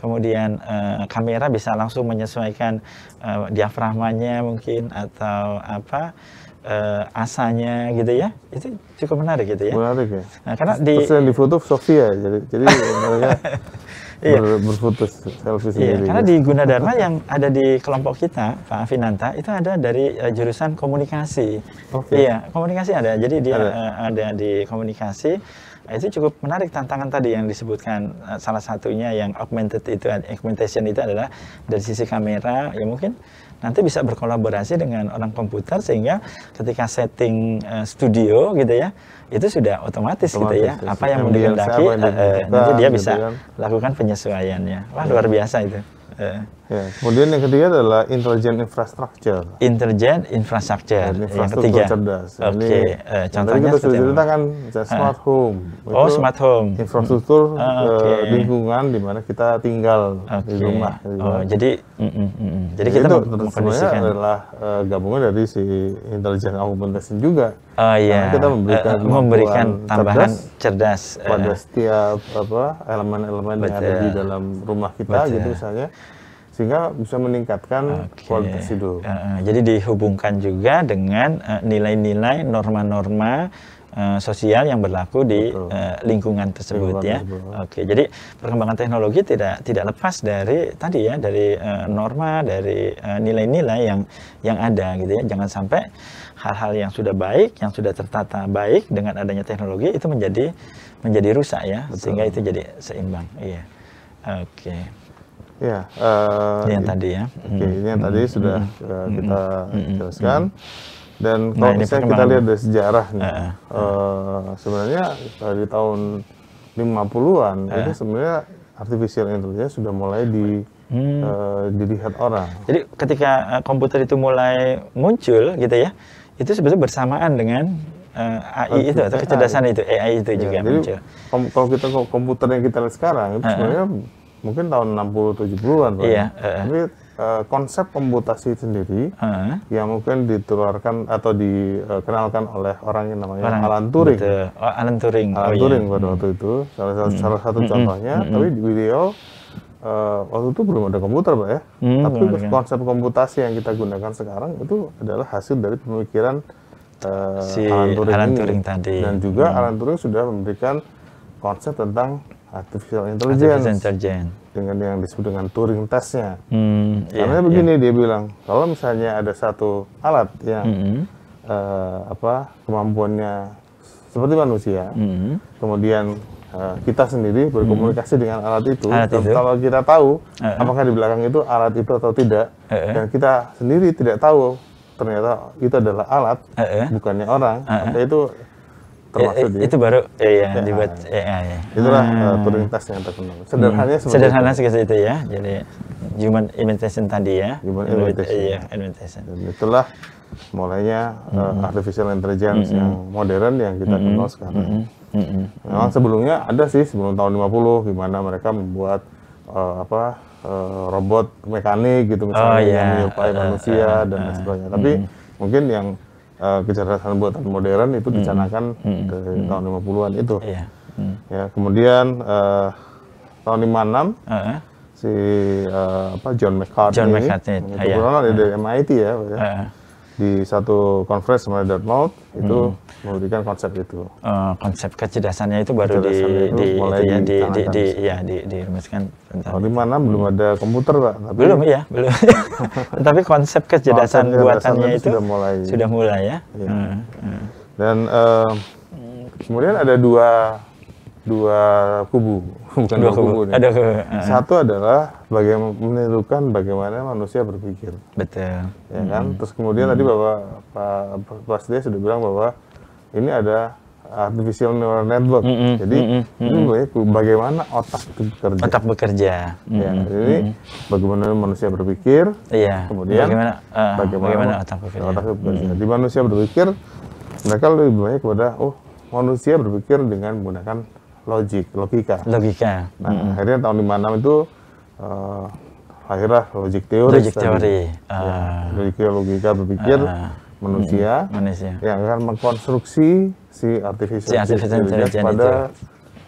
kemudian uh, kamera bisa langsung menyesuaikan uh, eh, diaframanya mungkin atau apa uh, asanya gitu ya itu cukup menarik gitu ya menarik ya nah, karena di Terus di foto Sofia ya, jadi jadi mereka <laughs> iya. selfie iya, sendiri iya, karena di Gunadarma yang ada di kelompok kita Pak Finanta, itu ada dari uh, jurusan komunikasi okay. iya komunikasi ada jadi dia ada, uh, ada di komunikasi Nah, itu cukup menarik tantangan tadi yang disebutkan eh, salah satunya yang augmented itu augmentation itu adalah dari sisi kamera ya mungkin nanti bisa berkolaborasi dengan orang komputer sehingga ketika setting eh, studio gitu ya itu sudah otomatis, otomatis gitu ya itu. apa yang dikehendaki uh, eh, nanti dia bisa gitu kan. lakukan penyesuaiannya wah luar biasa itu uh. Ya. Kemudian yang ketiga adalah intelligent infrastructure. Intelligent infrastructure. Ya, yang ketiga. cerdas. Oke. Okay. Uh, eh, contohnya kita sudah cerita kan ah. smart home. Oh, Itu smart home. Infrastruktur uh, okay. uh, lingkungan di mana kita tinggal okay. di rumah. Di gitu rumah. Oh, kan. jadi mm, mm, mm, mm. jadi jadi kita itu adalah uh, eh, gabungan dari si intelligent augmentation juga. Oh iya. Yeah. Karena kita memberikan uh, memberikan tambahan cerdas, cerdas uh, pada setiap apa elemen-elemen yang ada di dalam rumah kita gitu betul. gitu misalnya sehingga bisa meningkatkan okay. kualitas hidup. Uh, jadi dihubungkan juga dengan eh, nilai-nilai norma-norma uh, sosial yang berlaku di uh, lingkungan tersebut Betul. ya. Oke, Oke, jadi perkembangan teknologi tidak tidak lepas dari tadi ya dari uh, norma dari nilai-nilai uh, yang yang ada gitu ya. Jangan sampai hal-hal yang sudah baik, yang sudah tertata baik dengan adanya teknologi itu menjadi menjadi rusak ya, Betul. sehingga itu jadi seimbang. Iya. Oke. Okay. Ya, uh, yang tadi ya. Oke, okay, hmm. ini yang tadi hmm. sudah -hmm. Eh, hmm. kita jelaskan. Dan nah, kalau nah, misalnya kita lihat dari sejarah nih, uh, uh. Uh, sebenarnya eh, dari tahun 50-an uh. itu sebenarnya artificial intelligence sudah mulai di hmm. uh, dilihat orang. Jadi ketika komputer itu mulai muncul gitu ya, itu sebetulnya bersamaan dengan uh, AI itu atau kecerdasan AI. itu AI itu ya, juga jadi, muncul. Kalau kita komputer yang kita lihat sekarang itu uh, sebenarnya mungkin tahun 60 70-an ya. Iya, uh, eh, Tapi eh. uh, eh, konsep komputasi sendiri uh, yang mungkin ditularkan atau dikenalkan oleh orang yang namanya orang, Alan Turing. Oh, Alan Turing. Alan oh, iya. Turing iya. pada hmm. waktu itu salah, salah, hmm. salah satu hmm. hmm contohnya, hmm, hmm. tapi di video uh, waktu itu belum ada komputer pak ya hmm, tapi benar, konsep kan? komputasi yang kita gunakan sekarang itu adalah hasil dari pemikiran uh, si Alan Turing, Alan Turing tadi dan juga hmm. Alan Turing sudah memberikan konsep tentang artificial intelligence, artificial intelligence. dengan yang disebut dengan Turing testnya. Hmm, Karena iya, yeah, begini yeah. dia bilang, kalau misalnya ada satu alat yang mm -hmm. uh, apa kemampuannya seperti manusia, mm -hmm. kemudian uh, kita sendiri berkomunikasi mm -hmm. dengan alat itu, alat itu. kalau kita tahu uh eh. -huh. apakah di belakang itu alat itu atau tidak, uh -huh. dan kita sendiri tidak tahu ternyata itu adalah alat, uh -huh. bukannya orang, uh -huh. itu termasuk ya, itu baru ya, ya dibuat ya, itulah hmm. Eh, prioritas yang terkenal sederhananya hmm. sederhana itu. itu ya jadi human imitation tadi ya human imitation iya imitation itulah mulainya hmm. uh, artificial intelligence hmm. yang modern yang kita hmm. kenal sekarang hmm. Hmm. memang hmm. sebelumnya ada sih sebelum tahun 50 gimana mereka membuat uh, apa uh, robot mekanik gitu misalnya oh, yeah. yang menyerupai uh, manusia uh, dan uh, sebagainya tapi hmm. mungkin yang uh, eh, kecerdasan buatan modern itu hmm. dicanakan hmm. ke hmm. tahun 50-an itu. Iya. Hmm. Ya, kemudian uh, tahun 56 uh -huh. si uh, apa John McCarthy John McCarthy. itu uh, iya. dari MIT ya. Uh ya. -huh di satu conference sama Dartmouth hmm. itu hmm. memberikan konsep itu. Uh, konsep kecerdasannya itu baru kecerdasannya di, itu di, mulai ya, di, di, di, ya, di, dirumuskan. Tahun oh, di mana belum hmm. ada komputer pak? Tapi, belum ya, belum. <laughs> tapi konsep kecerdasan buatannya itu sudah mulai. Sudah mulai ya. ya. Hmm. Dan uh, kemudian ada dua dua kubu, <laughs> bukan dua, kubu. kubu Ada ke, ah. Satu adalah bagaimana menirukan bagaimana manusia berpikir. Betul. Ya kan? Hmm. Terus kemudian hmm. tadi Bapak Pak presiden sudah bilang bahwa ini ada artificial neural network. Mm -hmm. Jadi mm -hmm. ini hmm. bagaimana otak bekerja. Otak bekerja. Mm -hmm. Ya, jadi mm -hmm. bagaimana manusia berpikir. Iya. Kemudian bagaimana, uh, bagaimana, bagaimana otak bekerja. Otak bekerja. Mm -hmm. Di manusia berpikir mereka lebih banyak kepada oh manusia berpikir dengan menggunakan logik logika logika nah mm -hmm. akhirnya tahun 56 itu uh, lahirlah logik teori logik teori uh, ya, ah. logika logika berpikir uh, manusia, manusia yang akan mengkonstruksi si artificial, si artificial intelligence intelligence pada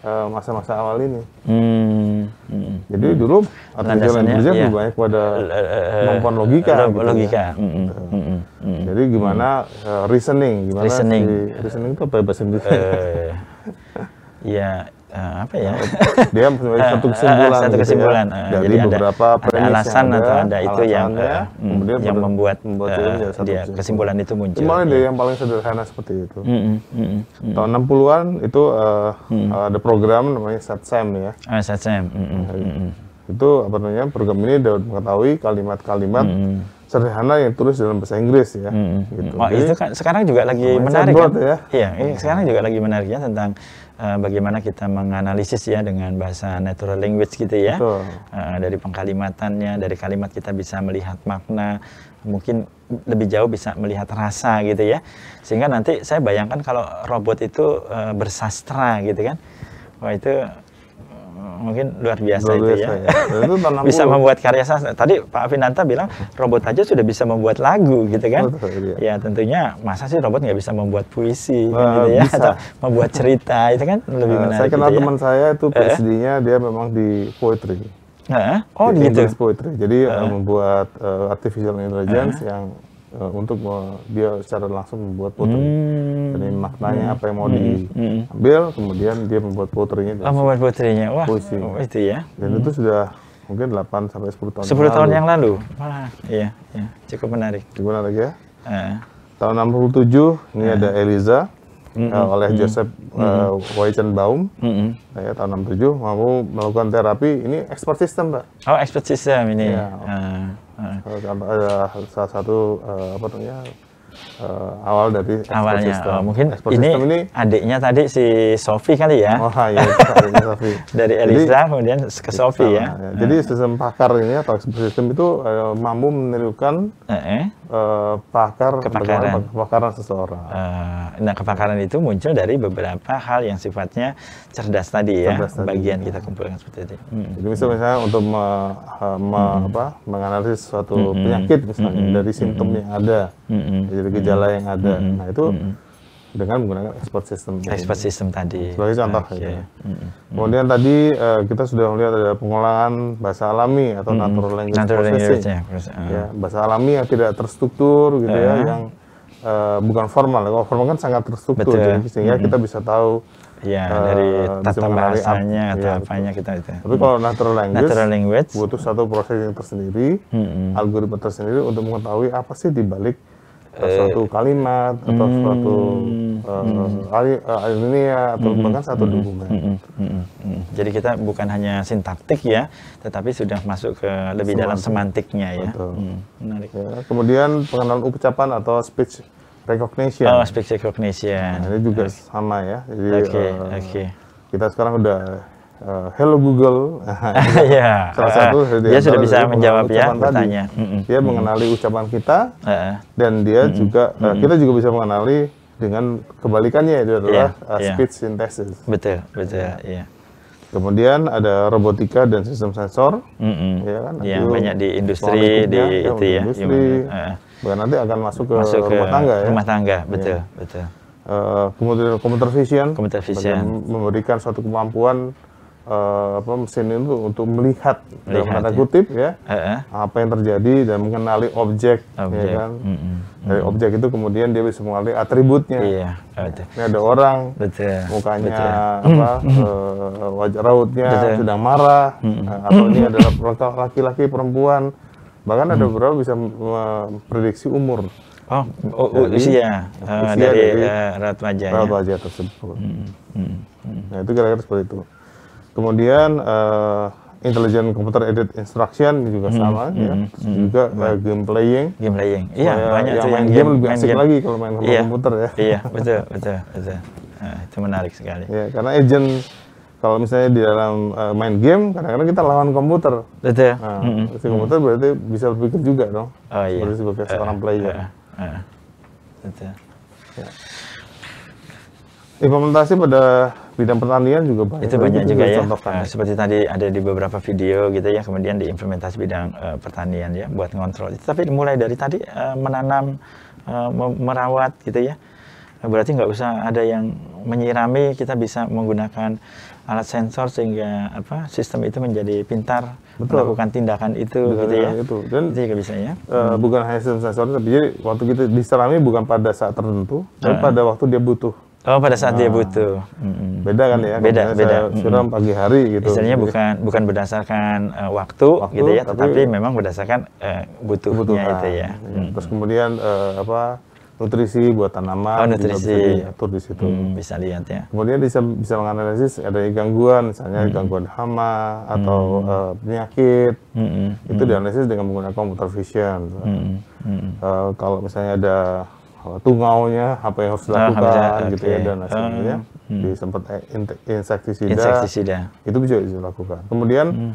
eh, masa-masa uh, awal ini. Hmm. hmm. Jadi dulu artificial intelligence iya. lebih banyak pada eh, kemampuan uh, logika. Log gitu ya. logika. Ya. Mm, -hmm. mm, mm, -hmm. Jadi gimana uh, reasoning, gimana reasoning, si, reasoning itu apa ya, bahasa Inggris? Uh, <laughs> ya uh, apa ya oh, dia mempunyai <laughs> satu eh, kesimpulan eh, satu kesimpulan gitu ya. Uh, jadi, jadi beberapa ada, alasan ada, atau ada itu yang uh, kemudian yang membuat, membuat uh, dia kesimpulan, itu muncul cuma ada iya. yang paling sederhana seperti itu mm -hmm. Mm -hmm. tahun 60-an itu uh, mm -hmm. ada program namanya SATSEM ya uh, SATSEM. mm -hmm. Mm -hmm. itu apa namanya program ini dapat mengetahui kalimat-kalimat sederhana yang tulis dalam bahasa Inggris ya. Hmm. Gitu. Oh, itu kan sekarang juga lagi menarik kan? ya. Iya, iya, sekarang juga lagi menariknya tentang Eh, bagaimana kita menganalisis ya dengan bahasa natural language gitu ya. Uh, dari pengkalimatannya, dari kalimat kita bisa melihat makna, mungkin lebih jauh bisa melihat rasa gitu ya. Sehingga nanti saya bayangkan kalau robot itu uh, bersastra gitu kan. Wah itu mungkin luar biasa luar ya. biasa, ya. itu ya. <laughs> ya. bisa membuat karya sastra. Tadi Pak Finanta bilang robot aja sudah bisa membuat lagu gitu kan. Betul, ya. ya tentunya masa sih robot nggak bisa membuat puisi uh, gitu ya bisa. atau membuat cerita itu kan lebih uh, menarik. Saya kenal gitu ya. teman ya. saya itu eh? PhD-nya dia memang di poetry. Uh, oh di gitu. poetry. Jadi Uh, membuat uh, artificial intelligence uh. yang uh, untuk uh, dia secara langsung membuat putri. Hmm. Jadi maknanya hmm. apa yang mau hmm. diambil, kemudian dia membuat putrinya. Oh, membuat putrinya. Wah, puisi. Oh, itu ya. Dan hmm. itu sudah mungkin 8 sampai 10 tahun 10 yang tahun lalu. yang lalu. Malah iya, iya, cukup menarik. Cukup menarik ya. Uh. Tahun 67 ini uh. ada Eliza mm -hmm. uh, oleh mm -hmm. Joseph uh, Weizenbaum mm -hmm. Nah, ya, tahun 67 mau melakukan terapi ini expert system Pak. oh expert system ini ya, uh. Kalau ada eh, salah satu uh, apa namanya uh, awal dari awalnya system. Oh, mungkin ini, ini adiknya tadi si Sofi kali ya oh iya adiknya Sofi <laughs> dari Elisa kemudian ke Sofi ya. ya jadi sistem pakar ini atau ekspor sistem itu uh, mampu menirukan uh -eh. Eh, pakar kepakaran. kepakaran seseorang. Uh, nah, kepakaran itu muncul dari beberapa hal yang sifatnya cerdas tadi ya, cerdas bagian kita kumpulkan seperti itu. Hmm. Jadi misalnya, misalnya untuk me, eh, me, hmm. apa, menganalisis suatu hmm. penyakit misalnya hmm. dari simptom hmm. yang ada, hmm. dari gejala yang ada. Hmm. Nah itu hmm dengan menggunakan expert system expert ini. system tadi sebagai contoh okay. Gitu ya. mm-hmm. kemudian tadi uh, kita sudah melihat ada pengulangan bahasa alami atau mm-hmm. natural language natural processing language ya, ya, uh. ya, bahasa alami yang tidak terstruktur gitu uh. ya uh-huh. yang uh, bukan formal ya. kalau formal kan sangat terstruktur Jadi, sehingga mm-hmm. kita bisa tahu iya, eh, ya uh, dari tata bahasanya up, atau ya, apanya kita itu tapi kalau natural language, natural language butuh satu proses yang tersendiri hmm algoritma tersendiri untuk mengetahui apa sih dibalik balik Eh, suatu kalimat atau hmm, suatu uh, hmm. alinea eh, eh, ya, atau hmm, bahkan satu hmm, dukungan. Hmm hmm, hmm, hmm, Jadi kita bukan hanya sintaktik ya, tetapi sudah masuk ke lebih Semantik. dalam semantiknya ya. Hmm, menarik. Ya, kemudian pengenalan ucapan atau speech recognition. Oh, speech recognition. Nah, ini juga okay. sama ya. Oke. okay, uh, okay. kita sekarang udah uh, Hello Google. <laughs> Iya. Salah satu uh, dia sudah bisa menjawab ya bertanya. Mm -mm. Dia mm mengenali ucapan kita uh, uh. dan dia mm -mm. juga uh, mm -mm. kita juga bisa mengenali dengan kebalikannya itu adalah yeah, iya, uh, iya. speech synthesis. Betul, betul, ya. Yeah. Kemudian ada robotika dan sistem sensor, mm -hmm. ya kan? Yang banyak di industri, di ya, itu ya. Industri, uh, bahkan nanti akan masuk ke masuk rumah ke tangga ya. Rumah tangga, betul, ya. betul. Uh, eh, kemudian computer vision, computer vision. memberikan suatu kemampuan uh, apa mesin itu untuk melihat, melihat dalam tanda ya. kutip ya uh-huh. apa yang terjadi dan mengenali objek, ya objek. ya kan mm -mm. dari objek itu kemudian dia bisa mengenali atributnya iya. ini ada orang Betul. mukanya Betul. apa uh, wajah rautnya Betul. sedang marah mm -hmm. atau ini adalah laki-laki perempuan bahkan mm -hmm. ada beberapa bisa memprediksi umur Oh, oh, oh dari, usia, uh, usia dari, dari uh, raut wajah. tersebut. Hmm, hmm, hmm. Nah itu kira-kira seperti itu. Kemudian uh, intelligent computer aided instruction juga hmm, sama ya. hmm, ya. Terus hmm, juga hmm. Uh, game playing. Game playing. Iya, banyak yang main game, game lebih asik game. lagi kalau main sama iya, komputer ya. Iya, <laughs> betul, betul, betul. Uh, itu menarik sekali. Iya karena agent kalau misalnya di dalam uh, main game kadang-kadang kita lawan komputer. Betul. Nah, hmm, hmm, si komputer hmm. berarti bisa berpikir juga dong. Oh iya. Seperti sebagai uh, seorang player. Uh, uh, uh. Betul. Ya. Implementasi pada bidang pertanian juga banyak. Itu banyak juga, juga ya. Contohkan. Nah, seperti tadi ada di beberapa video gitu ya, kemudian diimplementasi bidang uh, pertanian ya buat ngontrol. Tapi mulai dari tadi uh, menanam, uh, merawat gitu ya. Berarti nggak usah ada yang menyirami, kita bisa menggunakan alat sensor sehingga apa sistem itu menjadi pintar Betul. melakukan tindakan itu Betul, gitu ya. Itu. Dan itu juga bisa ya. Uh, hmm. Bukan hanya sensor, tapi jadi waktu kita diserami bukan pada saat tertentu, tapi ah. pada waktu dia butuh Oh pada saat nah, dia ah. butuh. Beda kan ya? Beda beda. Siram pagi hari gitu. Istilahnya iya. bukan bukan berdasarkan uh, waktu, waktu gitu ya, tapi, tetapi memang berdasarkan uh, butuhnya itu ah. ya. hmm Terus kemudian uh, apa nutrisi buat tanaman oh, nutrisi. bisa diatur di situ. Hmm, bisa lihat ya. Kemudian bisa bisa menganalisis ada gangguan misalnya hmm. gangguan hama atau hmm. uh, penyakit. Hmm. Itu hmm. dianalisis dengan menggunakan computer vision. Hmm. Hmm. Uh, kalau misalnya ada Oh, tungaunya apa yang harus ah, dilakukan nah, okay. gitu ya dan lain sebagainya hmm. hmm. di sempat eh, insektisida, insektisida itu bisa dilakukan kemudian hmm.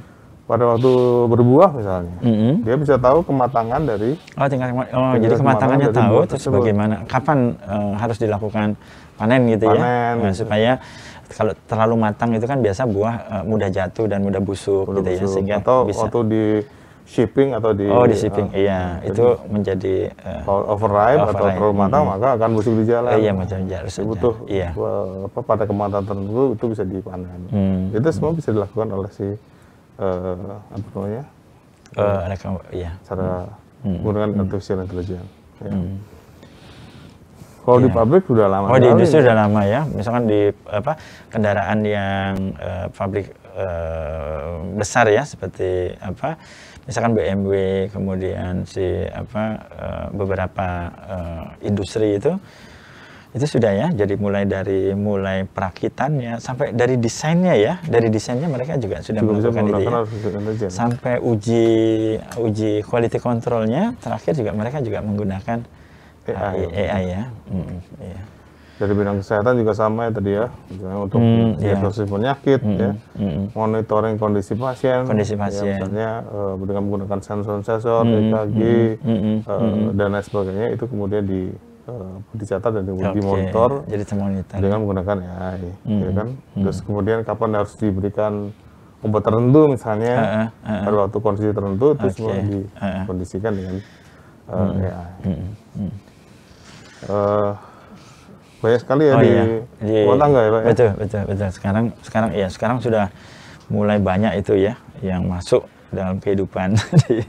pada waktu berbuah misalnya hmm. dia bisa tahu kematangan dari oh tingkat oh tinggal jadi kematangannya tahu terus bagaimana kapan uh, harus dilakukan panen gitu ya? panen, ya nah, gitu. supaya kalau terlalu matang itu kan biasa buah uh, mudah jatuh dan mudah busuk gitu ya, mudah gitu busuk. ya sehingga atau bisa. waktu di shipping atau di oh di shipping uh, iya itu menjadi uh, eh, override, override atau perumata hmm. maka akan busuk di jalan eh, iya macam jalan butuh iya. Eh, apa pada kematan tertentu itu bisa dipanen hmm. itu semua hmm. bisa dilakukan oleh si uh, apa namanya uh, uh, iya cara hmm. Hmm. menggunakan hmm. artificial intelligence ya. hmm. Kalau yeah. di iya. pabrik sudah lama. Oh di industri sudah lama ya. Misalkan di apa kendaraan yang uh, pabrik uh, besar ya seperti apa misalkan BMW kemudian si apa eh, beberapa eh, industri itu itu sudah ya jadi mulai dari mulai perakitannya sampai dari desainnya ya dari desainnya mereka juga sudah juga melakukan itu ya. sampai uji uji quality controlnya terakhir juga mereka juga menggunakan AI, AI, AI ya mm -hmm. Iya. yeah dari bidang kesehatan juga sama ya tadi ya misalnya untuk mm, diagnosis yeah. penyakit mm, ya mm. monitoring kondisi pasien kondisi ya, pasien ya, misalnya uh, dengan menggunakan sensor-sensor mm, EKG mm, mm, uh, mm. Hmm, eh, hmm, hmm. dan lain sebagainya itu kemudian di uh, dicatat dan kemudian okay. dimonitor jadi termonitor dengan menggunakan AI mm, ya kan mm. terus kemudian kapan harus diberikan obat tertentu misalnya uh, uh, uh, pada waktu kondisi tertentu okay. terus semua dikondisikan uh, dengan uh, mm. AI mm, mm. Uh, banyak sekali ya oh, di, iya. di rumah tangga ya Pak ya? Betul, betul, betul. Sekarang, sekarang ya sekarang sudah mulai banyak itu ya yang masuk dalam kehidupan <laughs> di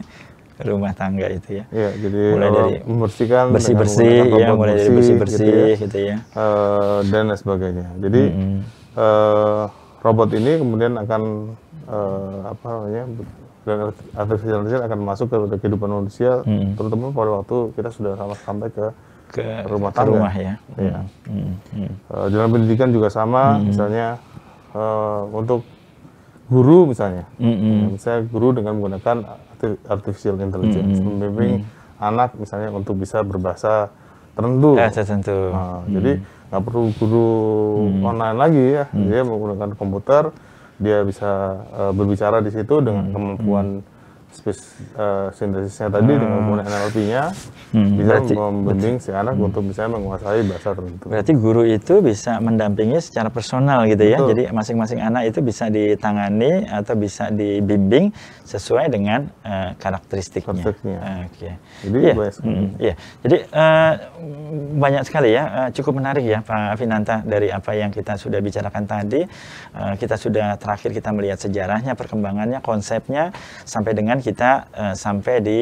rumah tangga itu ya. Iya, jadi mulai dari membersihkan bersih bersih, ya, mulai bersih, dari bersih bersih gitu ya, gitu ya. Uh, dan lain sebagainya. Jadi mm -hmm. uh, robot ini kemudian akan uh, apa namanya dan artificial intelligence akan masuk ke kehidupan manusia, mm -hmm. terutama pada waktu kita sudah sampai ke ke rumah tangga. Ke rumah ya. Iya. Hmm. Hmm. Uh, eh, dalam pendidikan juga sama, hmm. misalnya uh, untuk guru misalnya, hmm. hmm. Nah, misalnya guru dengan menggunakan artificial intelligence hmm, hmm. membimbing hmm. anak misalnya untuk bisa berbahasa tertentu. Bahasa tertentu. Nah, hmm. Jadi nggak perlu guru hmm. online lagi ya, hmm. dia menggunakan komputer, dia bisa uh, berbicara di situ dengan hmm. kemampuan hmm space uh, eh, sintesisnya tadi hmm. dengan menggunakan NLP-nya hmm. bisa berarti, membimbing si anak hmm. untuk bisa menguasai bahasa tertentu. Berarti guru itu bisa mendampingi secara personal gitu ya. Jadi masing-masing anak itu bisa ditangani atau bisa dibimbing sesuai dengan uh, karakteristiknya. Oke. Okay. Jadi yeah. banyak sekali. Mm, yeah. Jadi uh, banyak sekali ya. Uh, cukup menarik ya Pak Finanta dari apa yang kita sudah bicarakan tadi. Uh, kita sudah terakhir kita melihat sejarahnya, perkembangannya, konsepnya sampai dengan kita uh, sampai di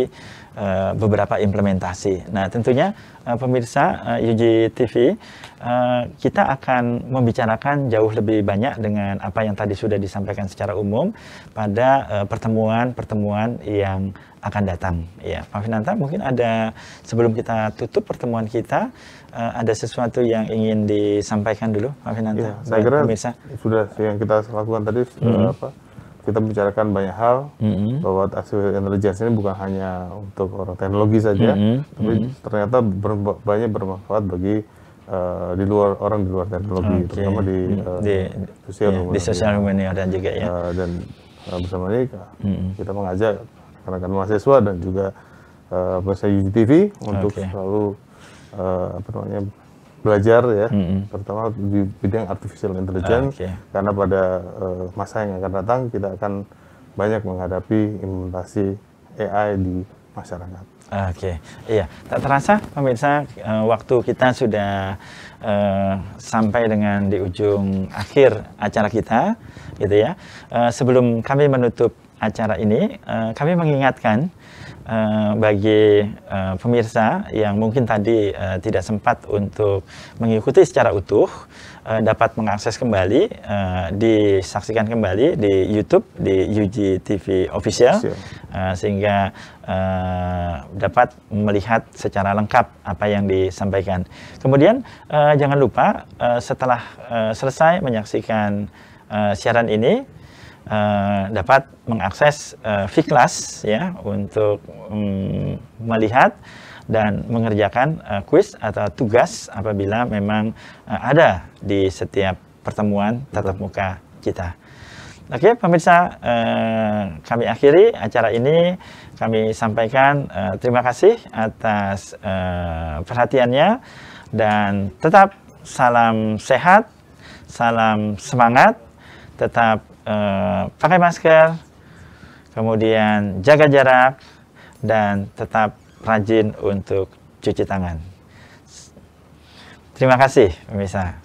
uh, beberapa implementasi. Nah, tentunya uh, pemirsa uh, UG TV, uh, kita akan membicarakan jauh lebih banyak dengan apa yang tadi sudah disampaikan secara umum pada pertemuan-pertemuan uh, yang akan datang. Ya, Pak Finanta, mungkin ada sebelum kita tutup pertemuan kita uh, ada sesuatu yang ingin disampaikan dulu, Pak Finanta. Ya, saya kira pemirsa. sudah yang kita lakukan tadi mm -hmm. apa? kita bicarakan banyak hal mm-hmm. bahwa artificial intelligence ini bukan hanya untuk orang teknologi saja, mm-hmm. tapi mm-hmm. ternyata ber- banyak bermanfaat bagi uh, di luar orang di luar teknologi, okay. terutama di, uh, sosial yeah, iya, di sosial media dan juga ya. Uh, dan uh, bersama ini mm-hmm. kita mengajak rekan-rekan mahasiswa dan juga uh, bersama UGTV untuk okay. selalu uh, apa namanya belajar ya, mm -hmm. terutama di bidang artificial intelligence, ah, okay. karena pada uh, masa yang akan datang kita akan banyak menghadapi implementasi AI di masyarakat. Ah, oke, okay. iya. Tak terasa pemirsa uh, waktu kita sudah uh, sampai dengan di ujung akhir acara kita, gitu ya. Uh, sebelum kami menutup acara ini, uh, kami mengingatkan uh, bagi uh, pemirsa yang mungkin tadi uh, tidak sempat untuk mengikuti secara utuh uh, dapat mengakses kembali uh, disaksikan kembali di YouTube di UGTV official uh, sehingga uh, dapat melihat secara lengkap apa yang disampaikan. Kemudian uh, jangan lupa uh, setelah uh, selesai menyaksikan uh, siaran ini Eh, dapat mengakses uh, eh, v ya untuk um, melihat dan mengerjakan uh, eh, quiz atau tugas apabila memang uh, ada di setiap pertemuan tatap muka kita. Oke, pemirsa, uh, kami akhiri acara ini. Kami sampaikan uh, terima kasih atas uh, perhatiannya, dan tetap salam sehat, salam semangat, tetap eh, pakai masker, kemudian jaga jarak, dan tetap rajin untuk cuci tangan. Terima kasih pemirsa.